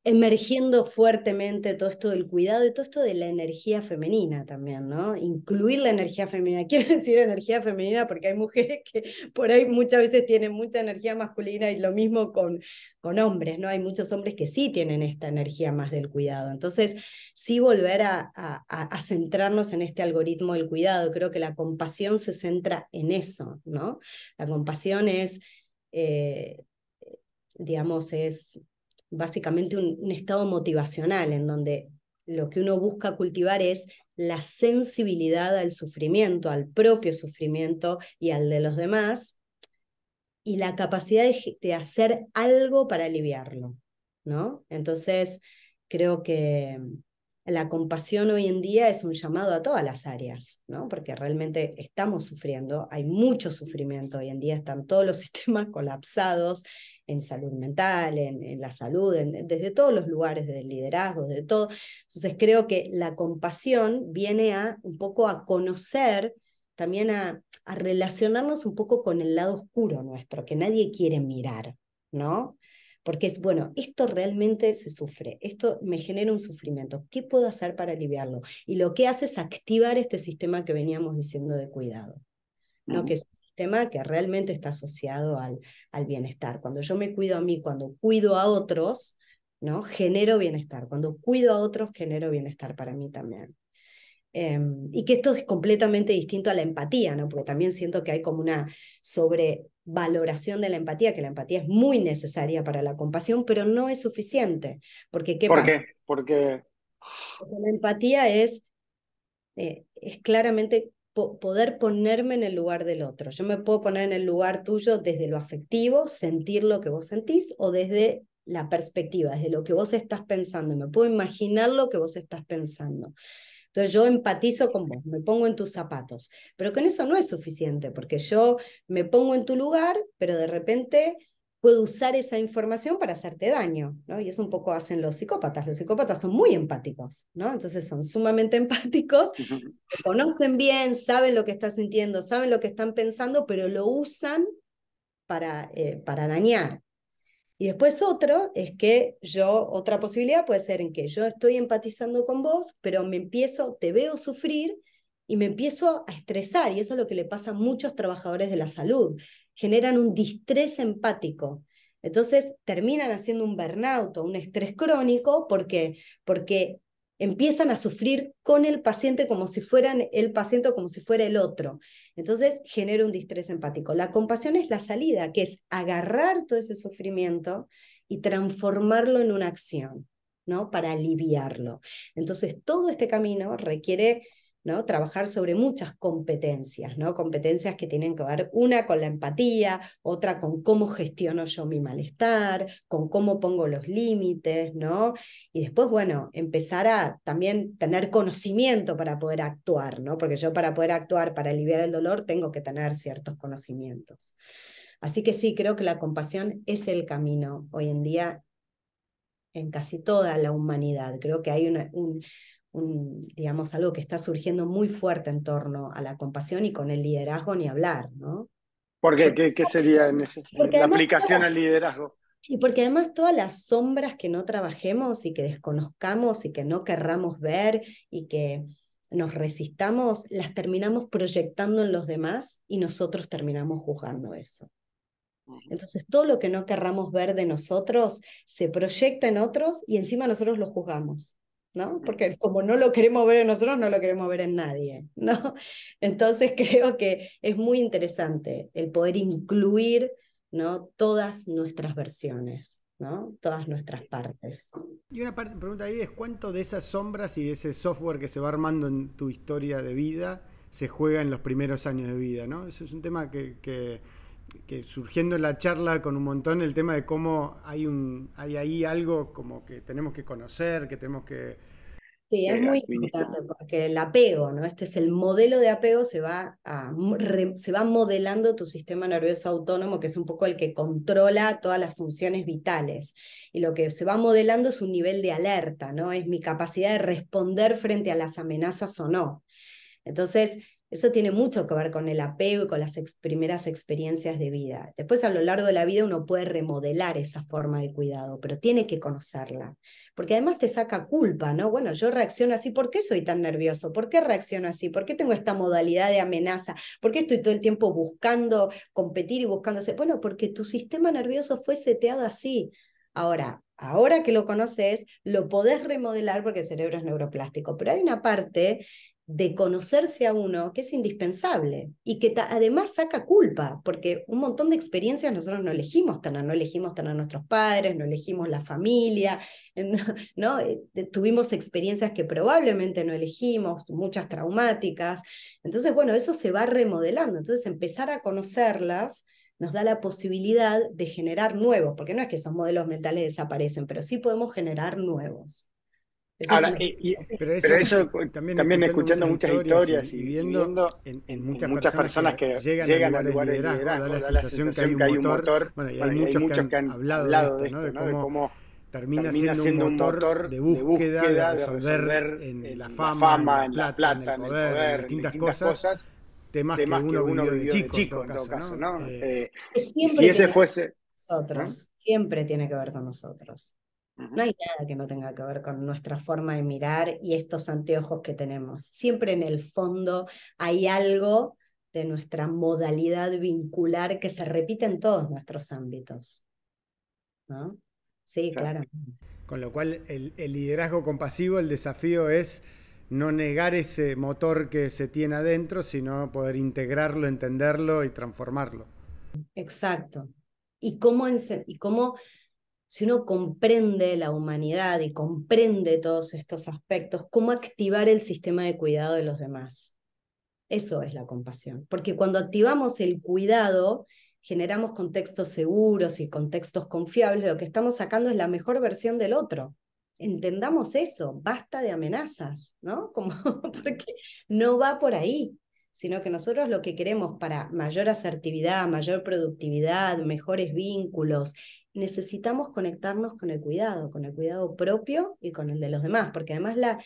emergiendo fuertemente todo esto del cuidado y todo esto de la energía femenina también, ¿no? Incluir la energía femenina. Quiero decir energía femenina porque hay mujeres que por ahí muchas veces tienen mucha energía masculina y lo mismo con, con hombres, ¿no? Hay muchos hombres que sí tienen esta energía más del cuidado. Entonces, sí volver a, centrarnos en este algoritmo del cuidado. Creo que la compasión se centra en eso, ¿no? La compasión es, eh, digamos, es básicamente un, estado motivacional en donde lo que uno busca cultivar es la sensibilidad al sufrimiento, al propio sufrimiento y al de los demás, y la capacidad de, de hacer algo para aliviarlo, ¿no? Entonces, creo que mm, la compasión hoy en día es un llamado a todas las áreas, ¿no? Porque realmente estamos sufriendo, hay mucho sufrimiento hoy en día, están todos los sistemas colapsados, en salud mental, en, la salud, desde todos los lugares, desde liderazgo, de todo. Entonces creo que la compasión viene a un poco a conocer, también a, relacionarnos un poco con el lado oscuro nuestro, que nadie quiere mirar, ¿no? porque es, bueno, esto realmente se sufre, esto me genera un sufrimiento, ¿qué puedo hacer para aliviarlo? Y lo que hace es activar este sistema que veníamos diciendo de cuidado, ¿no? que tema que realmente está asociado al, al bienestar. Cuando yo me cuido a mí, cuando cuido a otros, ¿no? Genero bienestar. Cuando cuido a otros, genero bienestar para mí también. Em, y que esto es completamente distinto a la empatía, ¿no? Porque también siento que hay como una sobrevaloración de la empatía, que la empatía es muy necesaria para la compasión, pero no es suficiente. Porque, ¿qué ¿Por Qué? Porque... la empatía es, eh, es claramente poder ponerme en el lugar del otro. Yo me puedo poner en el lugar tuyo desde lo afectivo, sentir lo que vos sentís, o desde la perspectiva, desde lo que vos estás pensando. Me puedo imaginar lo que vos estás pensando. Entonces yo empatizo con vos, me pongo en tus zapatos, pero con eso no es suficiente, porque yo me pongo en tu lugar, pero de repente puedo usar esa información para hacerte daño, ¿no? Y es un poco hacen los psicópatas. Los psicópatas son muy empáticos, ¿no? Entonces son sumamente empáticos, conocen bien, saben lo que están sintiendo, saben lo que están pensando, pero lo usan para, eh, para dañar. Y después otro es que yo, otra posibilidad puede ser en que yo estoy empatizando con vos, pero me empiezo, te veo sufrir y me empiezo a estresar. Y eso es lo que le pasa a muchos trabajadores de la salud generan un distrés empático. Entonces terminan haciendo un burnout o un estrés crónico porque, porque empiezan a sufrir con el paciente como si fueran el paciente o como si fuera el otro. Entonces genera un distrés empático. La compasión es la salida, que es agarrar todo ese sufrimiento y transformarlo en una acción, ¿no? Para aliviarlo. Entonces todo este camino requiere Trabajar sobre muchas competencias, ¿no? Competencias que tienen que ver una con la empatía, otra con cómo gestiono yo mi malestar, con cómo pongo los límites, ¿no? Y después, bueno, empezar a también tener conocimiento para poder actuar, ¿no? Porque yo para poder actuar, para aliviar el dolor, tengo que tener ciertos conocimientos. Así que sí, creo que la compasión es el camino hoy en día en casi toda la humanidad. Creo que hay un, digamos, algo que está surgiendo muy fuerte en torno a la compasión y con el liderazgo ni hablar,
¿no? ¿Por qué? sería en ese, la aplicación al liderazgo?
Y porque además todas las sombras que no trabajemos y que desconozcamos y que no querramos ver y que nos resistamos, las terminamos proyectando en los demás y nosotros terminamos juzgando eso. Entonces, todo lo que no querramos ver de nosotros se proyecta en otros y encima nosotros lo juzgamos. ¿no? Porque como no lo queremos ver en nosotros, no lo queremos ver en nadie, ¿no? Entonces creo que es muy interesante el poder incluir, ¿no? Todas nuestras versiones, ¿no? Todas nuestras partes.
Y una parte, pregunta ahí es cuánto de esas sombras y de ese software que se va armando en tu historia de vida se juega en los primeros años de vida, ¿no? Ese es un tema que que surgiendo en la charla con un montón el tema de cómo hay un hay ahí algo como que tenemos que conocer, que tenemos que Sí, es eh, muy importante porque el apego, ¿no? Este es el modelo de apego, se
va, se va modelando tu sistema nervioso autónomo, que es un poco el que controla todas las funciones vitales. Y lo que se va modelando es un nivel de alerta, ¿no? Es mi capacidad de responder frente a las amenazas o no. Entonces, eso tiene mucho que ver con el apego y con las primeras experiencias de vida. Después a lo largo de la vida uno puede remodelar esa forma de cuidado, pero tiene que conocerla, porque además te saca culpa, ¿no? Bueno, yo reacciono así, ¿por qué soy tan nervioso? ¿Por qué reacciono así? ¿Por qué tengo esta modalidad de amenaza? ¿Por qué estoy todo el tiempo buscando competir y buscándose? Bueno, porque tu sistema nervioso fue seteado así. Ahora, ahora que lo conoces, lo podés remodelar porque el cerebro es neuroplástico, pero hay una parte de conocerse a uno que es indispensable y que además saca culpa, porque un montón de experiencias nosotros no elegimos tener, no elegimos tener nuestros padres, no elegimos la familia, ¿no? Eh, tuvimos experiencias que probablemente no elegimos, muchas traumáticas. Entonces, bueno, eso se va remodelando, entonces empezar a conocerlas nos da la posibilidad de generar nuevos, porque no es que esos modelos mentales desaparecen, pero sí podemos generar nuevos
pero eso, también, escuchando, muchas historias, y viendo, en, muchas, personas, que llegan, a lugares, de da, la, sensación que hay un motor. bueno, y hay, muchos, que, han hablado de cómo,
termina, siendo, un motor, de, búsqueda, de ver
en la fama, en plata, en el poder, en distintas cosas, temas que uno vivió de chico, en todo caso. ¿no? Eh, si ese fuese...
siempre tiene que ver con nosotros. No hay nada que no tenga que ver con nuestra forma de mirar y estos anteojos que tenemos. Siempre en el fondo hay algo de nuestra modalidad vincular que se repite en todos nuestros ámbitos.
¿No? Sí, claro. Con lo cual, el, el, liderazgo compasivo, el desafío es no negar ese motor que se tiene adentro, sino poder integrarlo, entenderlo y transformarlo. Exacto.
Y cómo, y cómo si uno comprende la humanidad y comprende todos estos aspectos, cómo activar el sistema de cuidado de los demás. Eso es la compasión, porque cuando activamos el cuidado, generamos contextos seguros y contextos confiables, lo que estamos sacando es la mejor versión del otro. Entendamos eso, basta de amenazas, ¿no? Como porque no va por ahí, sino que nosotros lo que queremos para mayor asertividad, mayor productividad, mejores vínculos, necesitamos conectarnos con el cuidado, con el cuidado propio y con el de los demás, porque además la,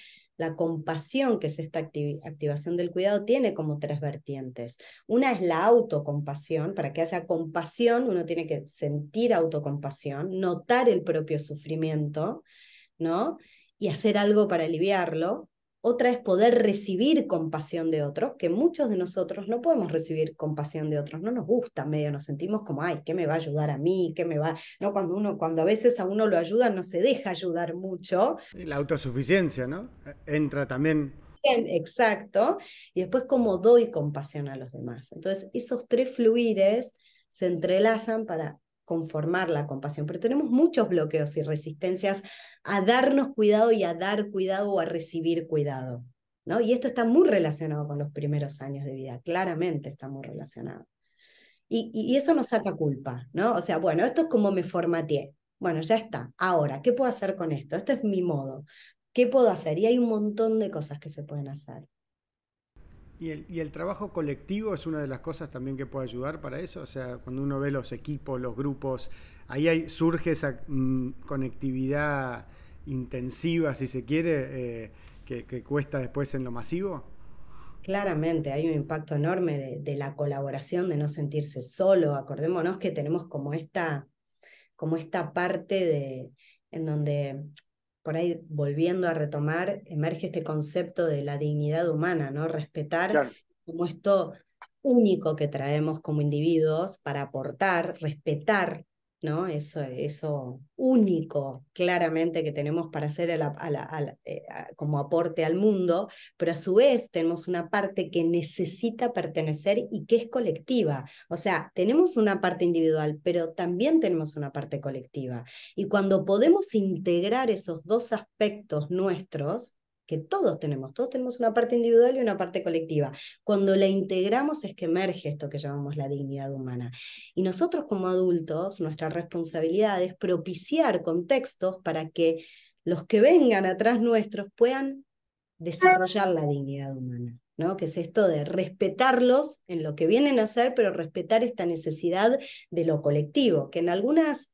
compasión que es esta activación del cuidado tiene como tres vertientes. Una es la autocompasión, para que haya compasión uno tiene que sentir autocompasión, notar el propio sufrimiento, ¿no? Y hacer algo para aliviarlo, otra es poder recibir compasión de otros, que muchos de nosotros no podemos recibir compasión de otros, no nos gusta, medio nos sentimos como, ay, ¿qué me va a ayudar a mí? ¿Qué me va? No, cuando uno, cuando a veces a uno lo ayuda, no se deja ayudar mucho. la autosuficiencia, ¿no? Entra también. exacto. Y después cómo doy compasión a los demás. Entonces, esos tres fluires se entrelazan para conformar la compasión, pero tenemos muchos bloqueos y resistencias a darnos cuidado y a dar cuidado o a recibir cuidado. ¿no? Y esto está muy relacionado con los primeros años de vida, claramente está muy relacionado. Y, eso nos saca culpa, ¿no? O sea, bueno, esto es como me formateé. Bueno, ya está. Ahora, ¿qué puedo hacer con esto? Esto es mi modo. ¿Qué puedo hacer? Y hay un montón de cosas que se pueden hacer.
¿Y el, trabajo colectivo es una de las cosas también que puede ayudar para eso? O sea, cuando uno ve los equipos, los grupos, ahí surge esa mm, conectividad intensiva, si se quiere, eh, que, cuesta después en lo masivo. Claramente, hay un impacto
enorme de, la colaboración, de no sentirse solo. Acordémonos que tenemos como esta, como esta parte de, en donde por ahí volviendo a retomar, emerge este concepto de la dignidad humana, ¿no? Respetar como esto único que traemos como individuos para aportar, respetar eso, eso único claramente que tenemos para hacer eh, como aporte al mundo, pero a su vez tenemos una parte que necesita pertenecer y que es colectiva. O sea, tenemos una parte individual, pero también tenemos una parte colectiva. Y cuando podemos integrar esos dos aspectos nuestros, que todos tenemos, todos tenemos una parte individual y una parte colectiva. Cuando la integramos es que emerge esto que llamamos la dignidad humana. Y nosotros como adultos, nuestra responsabilidad es propiciar contextos para que los que vengan atrás nuestros puedan desarrollar la dignidad humana. ¿no? que es esto de respetarlos en lo que vienen a hacer, pero respetar esta necesidad de lo colectivo, que en algunas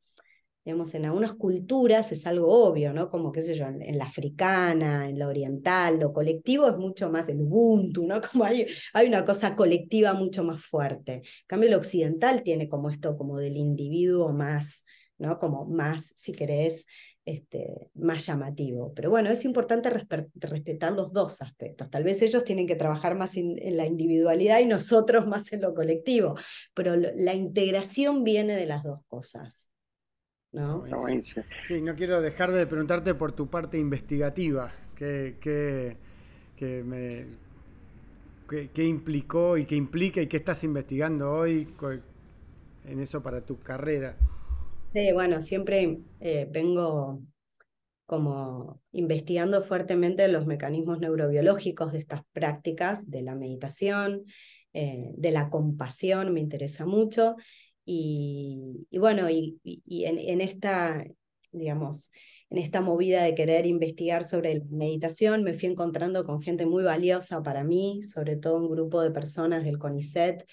en algunas culturas es algo obvio, ¿no? Como, qué sé yo, en, la africana, en la oriental, lo colectivo es mucho más el Ubuntu, ¿no? Como hay, una cosa colectiva mucho más fuerte. En cambio, el occidental tiene como esto, como del individuo más, ¿no? Como más, si querés, este, más llamativo. Pero bueno, es importante respetar los dos aspectos. Tal vez ellos tienen que trabajar más en la individualidad y nosotros más en lo colectivo, pero la integración viene de las dos
cosas. ¿no? Sí, no quiero dejar de preguntarte por tu parte investigativa, que, qué, implicó y qué implica y qué estás investigando hoy en eso para tu carrera?
Sí, bueno, siempre eh, vengo como investigando fuertemente los mecanismos neurobiológicos de estas prácticas, de la meditación, eh, de la compasión, me interesa mucho, y, bueno, y, en, esta, digamos, en esta movida de querer investigar sobre la meditación, me fui encontrando con gente muy valiosa para mí, sobre todo un grupo de personas del CONICET,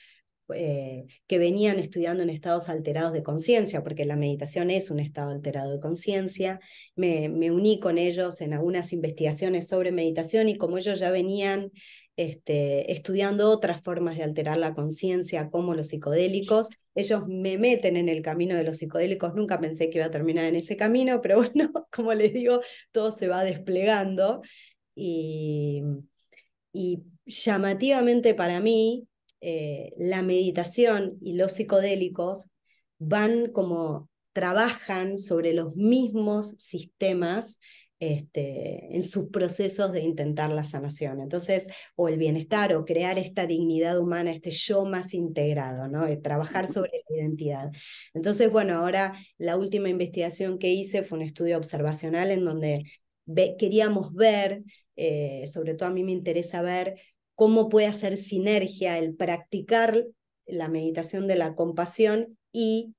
eh, que venían estudiando en estados alterados de conciencia, porque la meditación es un estado alterado de conciencia. me, uní con ellos en algunas investigaciones sobre meditación y como ellos ya venían este, estudiando otras formas de alterar la conciencia, como los psicodélicos. Ellos me meten en el camino de los psicodélicos, nunca pensé que iba a terminar en ese camino, pero bueno, como les digo, todo se va desplegando. Y, y llamativamente para mí, eh, la meditación y los psicodélicos van como trabajan sobre los mismos sistemas este, en sus procesos de intentar la sanación. Entonces, o el bienestar, o crear esta dignidad humana, este yo más integrado, ¿no? De eh, trabajar sobre la identidad. Entonces, bueno, ahora la última investigación que hice fue un estudio observacional en donde queríamos ver, eh, sobre todo a mí me interesa ver cómo puede hacer sinergia el practicar la meditación de la compasión y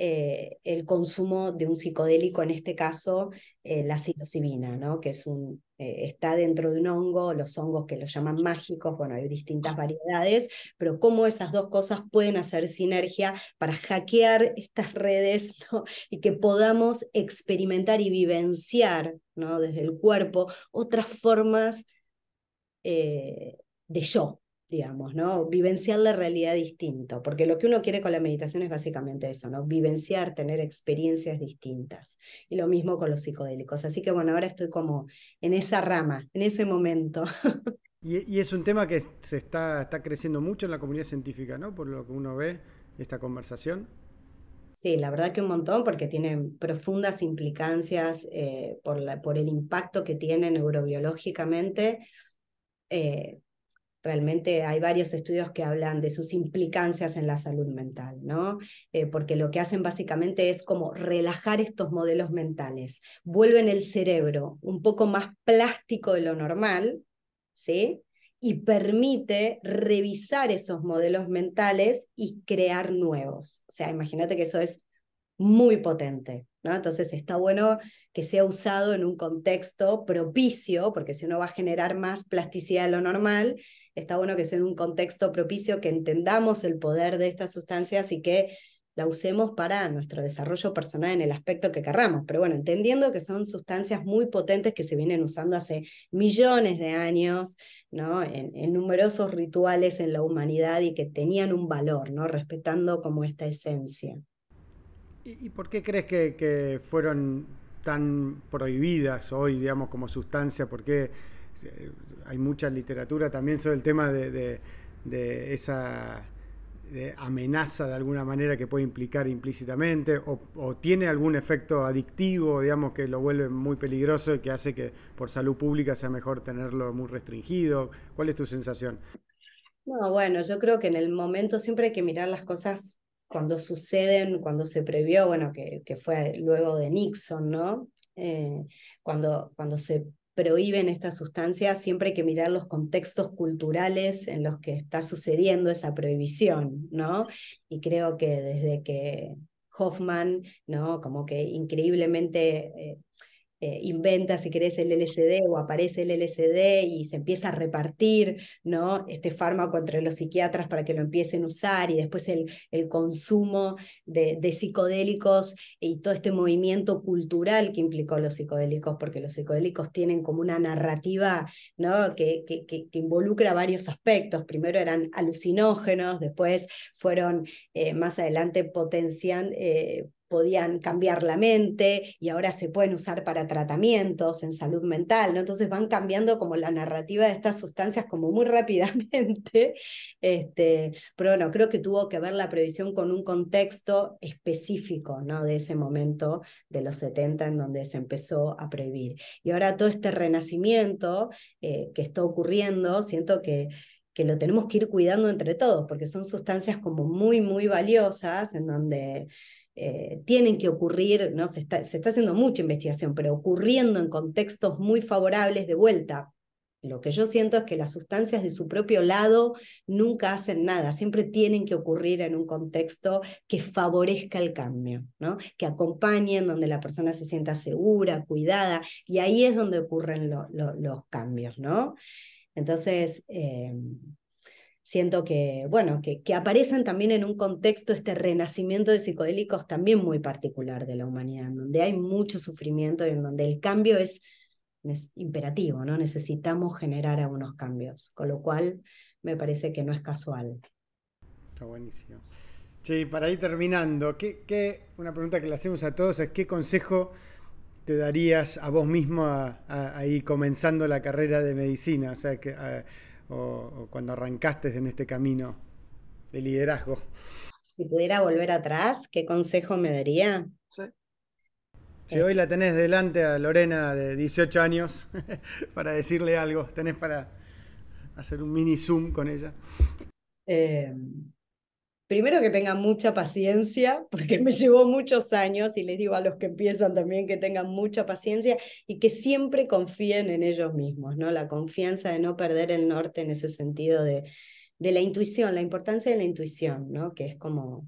eh, el consumo de un psicodélico, en este caso eh, la psilocibina, ¿no? que es un, eh, está dentro de un hongo, los hongos que lo llaman mágicos, bueno, hay distintas variedades, pero cómo esas dos cosas pueden hacer sinergia para hackear estas redes y que podamos experimentar y vivenciar ¿no? desde el cuerpo otras formas de yo, digamos, ¿no? Vivenciar la realidad distinto, porque lo que uno quiere con la meditación es básicamente eso, ¿no? Vivenciar, tener experiencias distintas. Y lo mismo con los psicodélicos. Así que bueno, ahora estoy como en esa rama, en ese momento.
Y, es un tema que se está, está creciendo mucho en la comunidad científica, ¿no? Por lo que uno ve esta conversación. Sí, la verdad que un
montón, porque tiene profundas implicancias eh, por, la, por el impacto que tiene neurobiológicamente, eh, realmente hay varios estudios que hablan de sus implicancias en la salud mental, ¿no? Eh, porque lo que hacen básicamente es como relajar estos modelos mentales, vuelven el cerebro un poco más plástico de lo normal, ¿sí? Y permite revisar esos modelos mentales y crear nuevos. O sea, imagínate que eso es muy potente. ¿no? Entonces está bueno que sea usado en un contexto propicio, porque si uno va a generar más plasticidad de lo normal, está bueno que sea en un contexto propicio, que entendamos el poder de estas sustancias y que la usemos para nuestro desarrollo personal en el aspecto que querramos. Pero bueno, entendiendo que son sustancias muy potentes que se vienen usando hace millones de años, ¿no? En, numerosos rituales en la humanidad y que tenían un valor, ¿no? Respetando como esta esencia.
¿Y, por qué crees que, que, fueron tan prohibidas hoy, digamos, como sustancia? ¿Por qué? hay mucha literatura también sobre el tema de, esa amenaza de alguna manera que puede implicar implícitamente o, tiene algún efecto adictivo, digamos, que lo vuelve muy peligroso y que hace que por salud pública sea mejor tenerlo muy restringido. ¿Cuál es tu sensación?
No, bueno, yo creo que en el momento siempre hay que mirar las cosas cuando suceden, cuando se previó, bueno, que, fue luego de Nixon, ¿no? Eh, cuando, cuando se prohíben esta sustancia, siempre hay que mirar los contextos culturales en los que está sucediendo esa prohibición, ¿no? Y creo que desde que Hoffman, ¿no? Como que increíblemente eh, eh, inventa, si querés, el LSD o aparece el LSD y se empieza a repartir ¿no? este fármaco entre los psiquiatras para que lo empiecen a usar y después el, el consumo de, psicodélicos y todo este movimiento cultural que implicó los psicodélicos, porque los psicodélicos tienen como una narrativa ¿no? que, involucra varios aspectos. Primero eran alucinógenos, después fueron eh, más adelante potencian, eh, podían cambiar la mente y ahora se pueden usar para tratamientos en salud mental, ¿no? Entonces van cambiando como la narrativa de estas sustancias como muy rápidamente, este, pero bueno, creo que tuvo que ver la previsión con un contexto específico, ¿no? De ese momento de los 70 en donde se empezó a prohibir. Y ahora todo este renacimiento eh, que está ocurriendo, siento que que lo tenemos que ir cuidando entre todos, porque son sustancias como muy, muy valiosas, en donde eh, tienen que ocurrir, ¿no? se, está, haciendo mucha investigación, pero ocurriendo en contextos muy favorables de vuelta. Lo que yo siento es que las sustancias de su propio lado nunca hacen nada, siempre tienen que ocurrir en un contexto que favorezca el cambio, ¿no? que acompañen, donde la persona se sienta segura, cuidada, y ahí es donde ocurren los cambios. ¿no? Entonces, eh, siento que, bueno, que, aparecen también en un contexto este renacimiento de psicodélicos también muy particular de la humanidad, en donde hay mucho sufrimiento y en donde el cambio es, imperativo, ¿no? Necesitamos generar algunos cambios, con lo cual me parece que no es casual.
Está buenísimo. Sí, para ir terminando, ¿qué, una pregunta que le hacemos a todos es qué consejo te darías a vos mismo ahí comenzando la carrera de medicina, o sea, que, o, cuando arrancaste en este camino de liderazgo?
Si pudiera volver
atrás, ¿qué consejo me daría? Si hoy la tenés delante a Lorena de 18 años para decirle algo, tenés para hacer un mini zoom con ella.
Em, primero que tengan mucha paciencia, porque me llevó muchos años y les digo a los que empiezan también que tengan mucha paciencia y que siempre confíen en ellos mismos, ¿no? La confianza de no perder el norte en ese sentido de, la intuición, la importancia de la intuición, ¿no? Que es como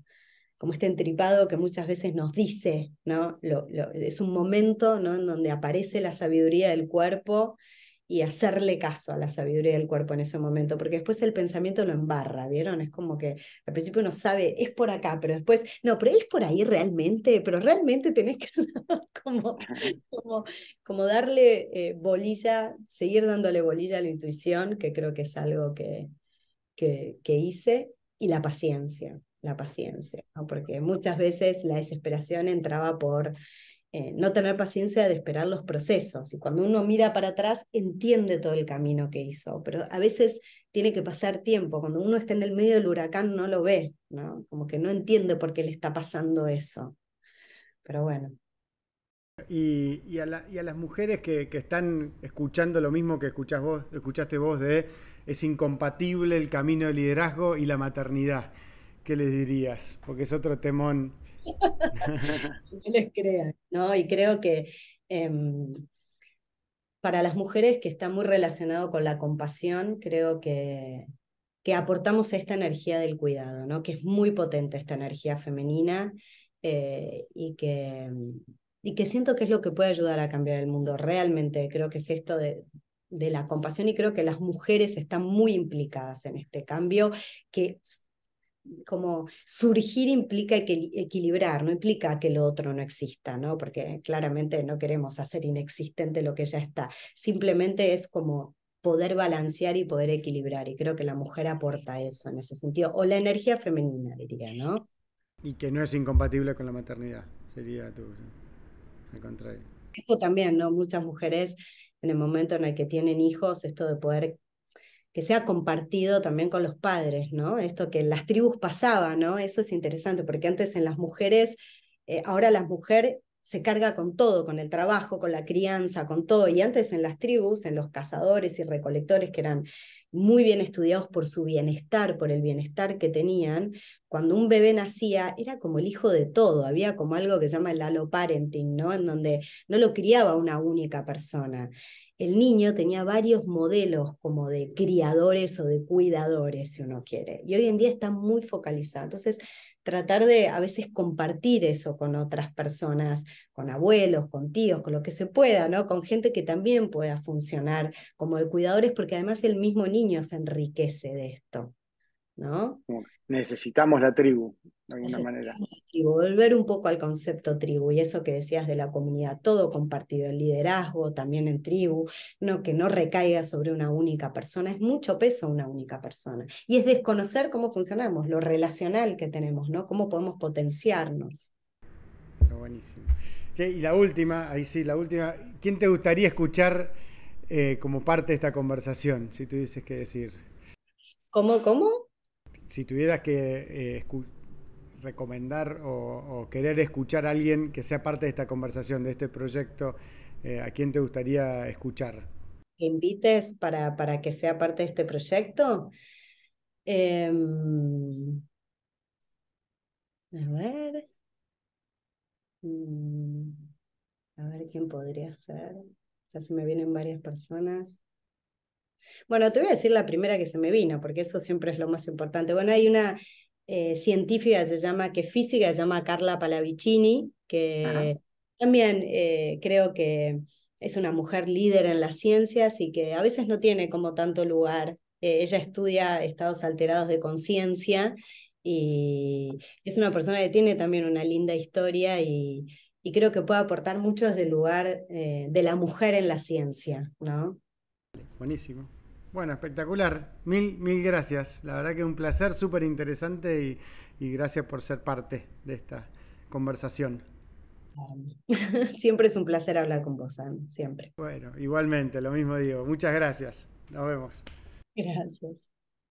como este entripado que muchas veces nos dice, ¿no? es un momento ¿no? en donde aparece la sabiduría del cuerpo y hacerle caso a la sabiduría del cuerpo en ese momento, porque después el pensamiento lo embarra, ¿vieron? Es como que al principio uno sabe, es por acá, pero después, no, pero es por ahí realmente, pero realmente tenés que como, como, darle eh, bolilla, seguir dándole bolilla a la intuición, que creo que es algo que, que, que hice, y la paciencia, la paciencia, porque muchas veces la desesperación entraba por eh, no tener paciencia de esperar los procesos. Y cuando uno mira para atrás, entiende todo el camino que hizo, pero a veces tiene que pasar tiempo. Cuando uno está en el medio del huracán, no lo ve, ¿no? Como que no entiende por qué le está pasando eso.
Pero bueno. Y, a, las mujeres que, están escuchando lo mismo que vos, escuchaste vos de es incompatible el camino de liderazgo y la maternidad, ¿qué les dirías? Porque es otro temón
no les crean, ¿no? Y creo que em, para las mujeres que está muy relacionado con la compasión, creo que, que aportamos esta energía del cuidado, ¿no? Que es muy potente esta energía femenina eh, y que y que siento que es lo que puede ayudar a cambiar el mundo realmente. Creo que es esto de, de la compasión y creo que las mujeres están muy implicadas en este cambio, que como surgir implica equilibrar, no implica que lo otro no exista, ¿no? Porque claramente no queremos hacer inexistente lo que ya está. Simplemente es como poder balancear y poder equilibrar. Y creo que la mujer aporta eso en ese sentido. O la energía femenina, diría, ¿no?
Y que no es incompatible con la maternidad, sería tú, al contrario.
Esto también, ¿no? Muchas mujeres en el momento en el que tienen hijos, esto de poder que sea compartido también con los padres, ¿no? Esto que en las tribus pasaba, ¿no? Eso es interesante, porque antes en las mujeres, eh, ahora la mujer se carga con todo, con el trabajo, con la crianza, con todo. Y antes en las tribus, en los cazadores y recolectores que eran muy bien estudiados por su bienestar, por el bienestar que tenían, cuando un bebé nacía era como el hijo de todo, había como algo que se llama el alo parenting, ¿no? En donde no lo criaba una única persona el niño tenía varios modelos como de criadores o de cuidadores, si uno quiere. Y hoy en día está muy focalizado. Entonces, tratar de a veces compartir eso con otras personas, con abuelos, con tíos, con lo que se pueda, ¿no? Con gente que también pueda funcionar como de cuidadores, porque además el mismo niño se enriquece de esto.
Necesitamos la tribu, de alguna manera.
Y volver un poco al concepto tribu y eso que decías de la comunidad, todo compartido, en liderazgo también en tribu, no, que no recaiga sobre una única persona, es mucho peso una única persona. Y es desconocer cómo funcionamos, lo relacional que tenemos, ¿no? Cómo podemos potenciarnos.
Está buenísimo. y la última, ahí sí, la última, ¿quién te gustaría escuchar eh, como parte de esta conversación, si tú dices qué decir? ¿Cómo, cómo? si tuvieras que eh, recomendar o, querer escuchar a alguien que sea parte de esta conversación, de este proyecto, eh, ¿a quién te gustaría escuchar? invites para, que sea parte de este proyecto? Em,
a ver. Mm, a ver quién podría ser. Ya se me vienen varias personas. Bueno, te voy a decir la primera que se me vino, porque eso siempre es lo más importante. Bueno, hay una eh, científica, se llama, que física, se llama Carla Palavicini, que también eh, creo que es una mujer líder en las ciencias y que a veces no tiene como tanto lugar. Eh, ella estudia estados alterados de conciencia y es una persona que tiene también una linda historia y, y creo que puede aportar mucho desde el lugar de la mujer en la ciencia,
¿no? Buenísimo. Bueno, espectacular. Mil, mil gracias. La verdad que un placer, súper interesante y, gracias por ser parte de esta conversación. Siempre es un placer hablar con vos, siempre. Bueno, igualmente, lo mismo digo. Muchas gracias. Nos vemos. Gracias.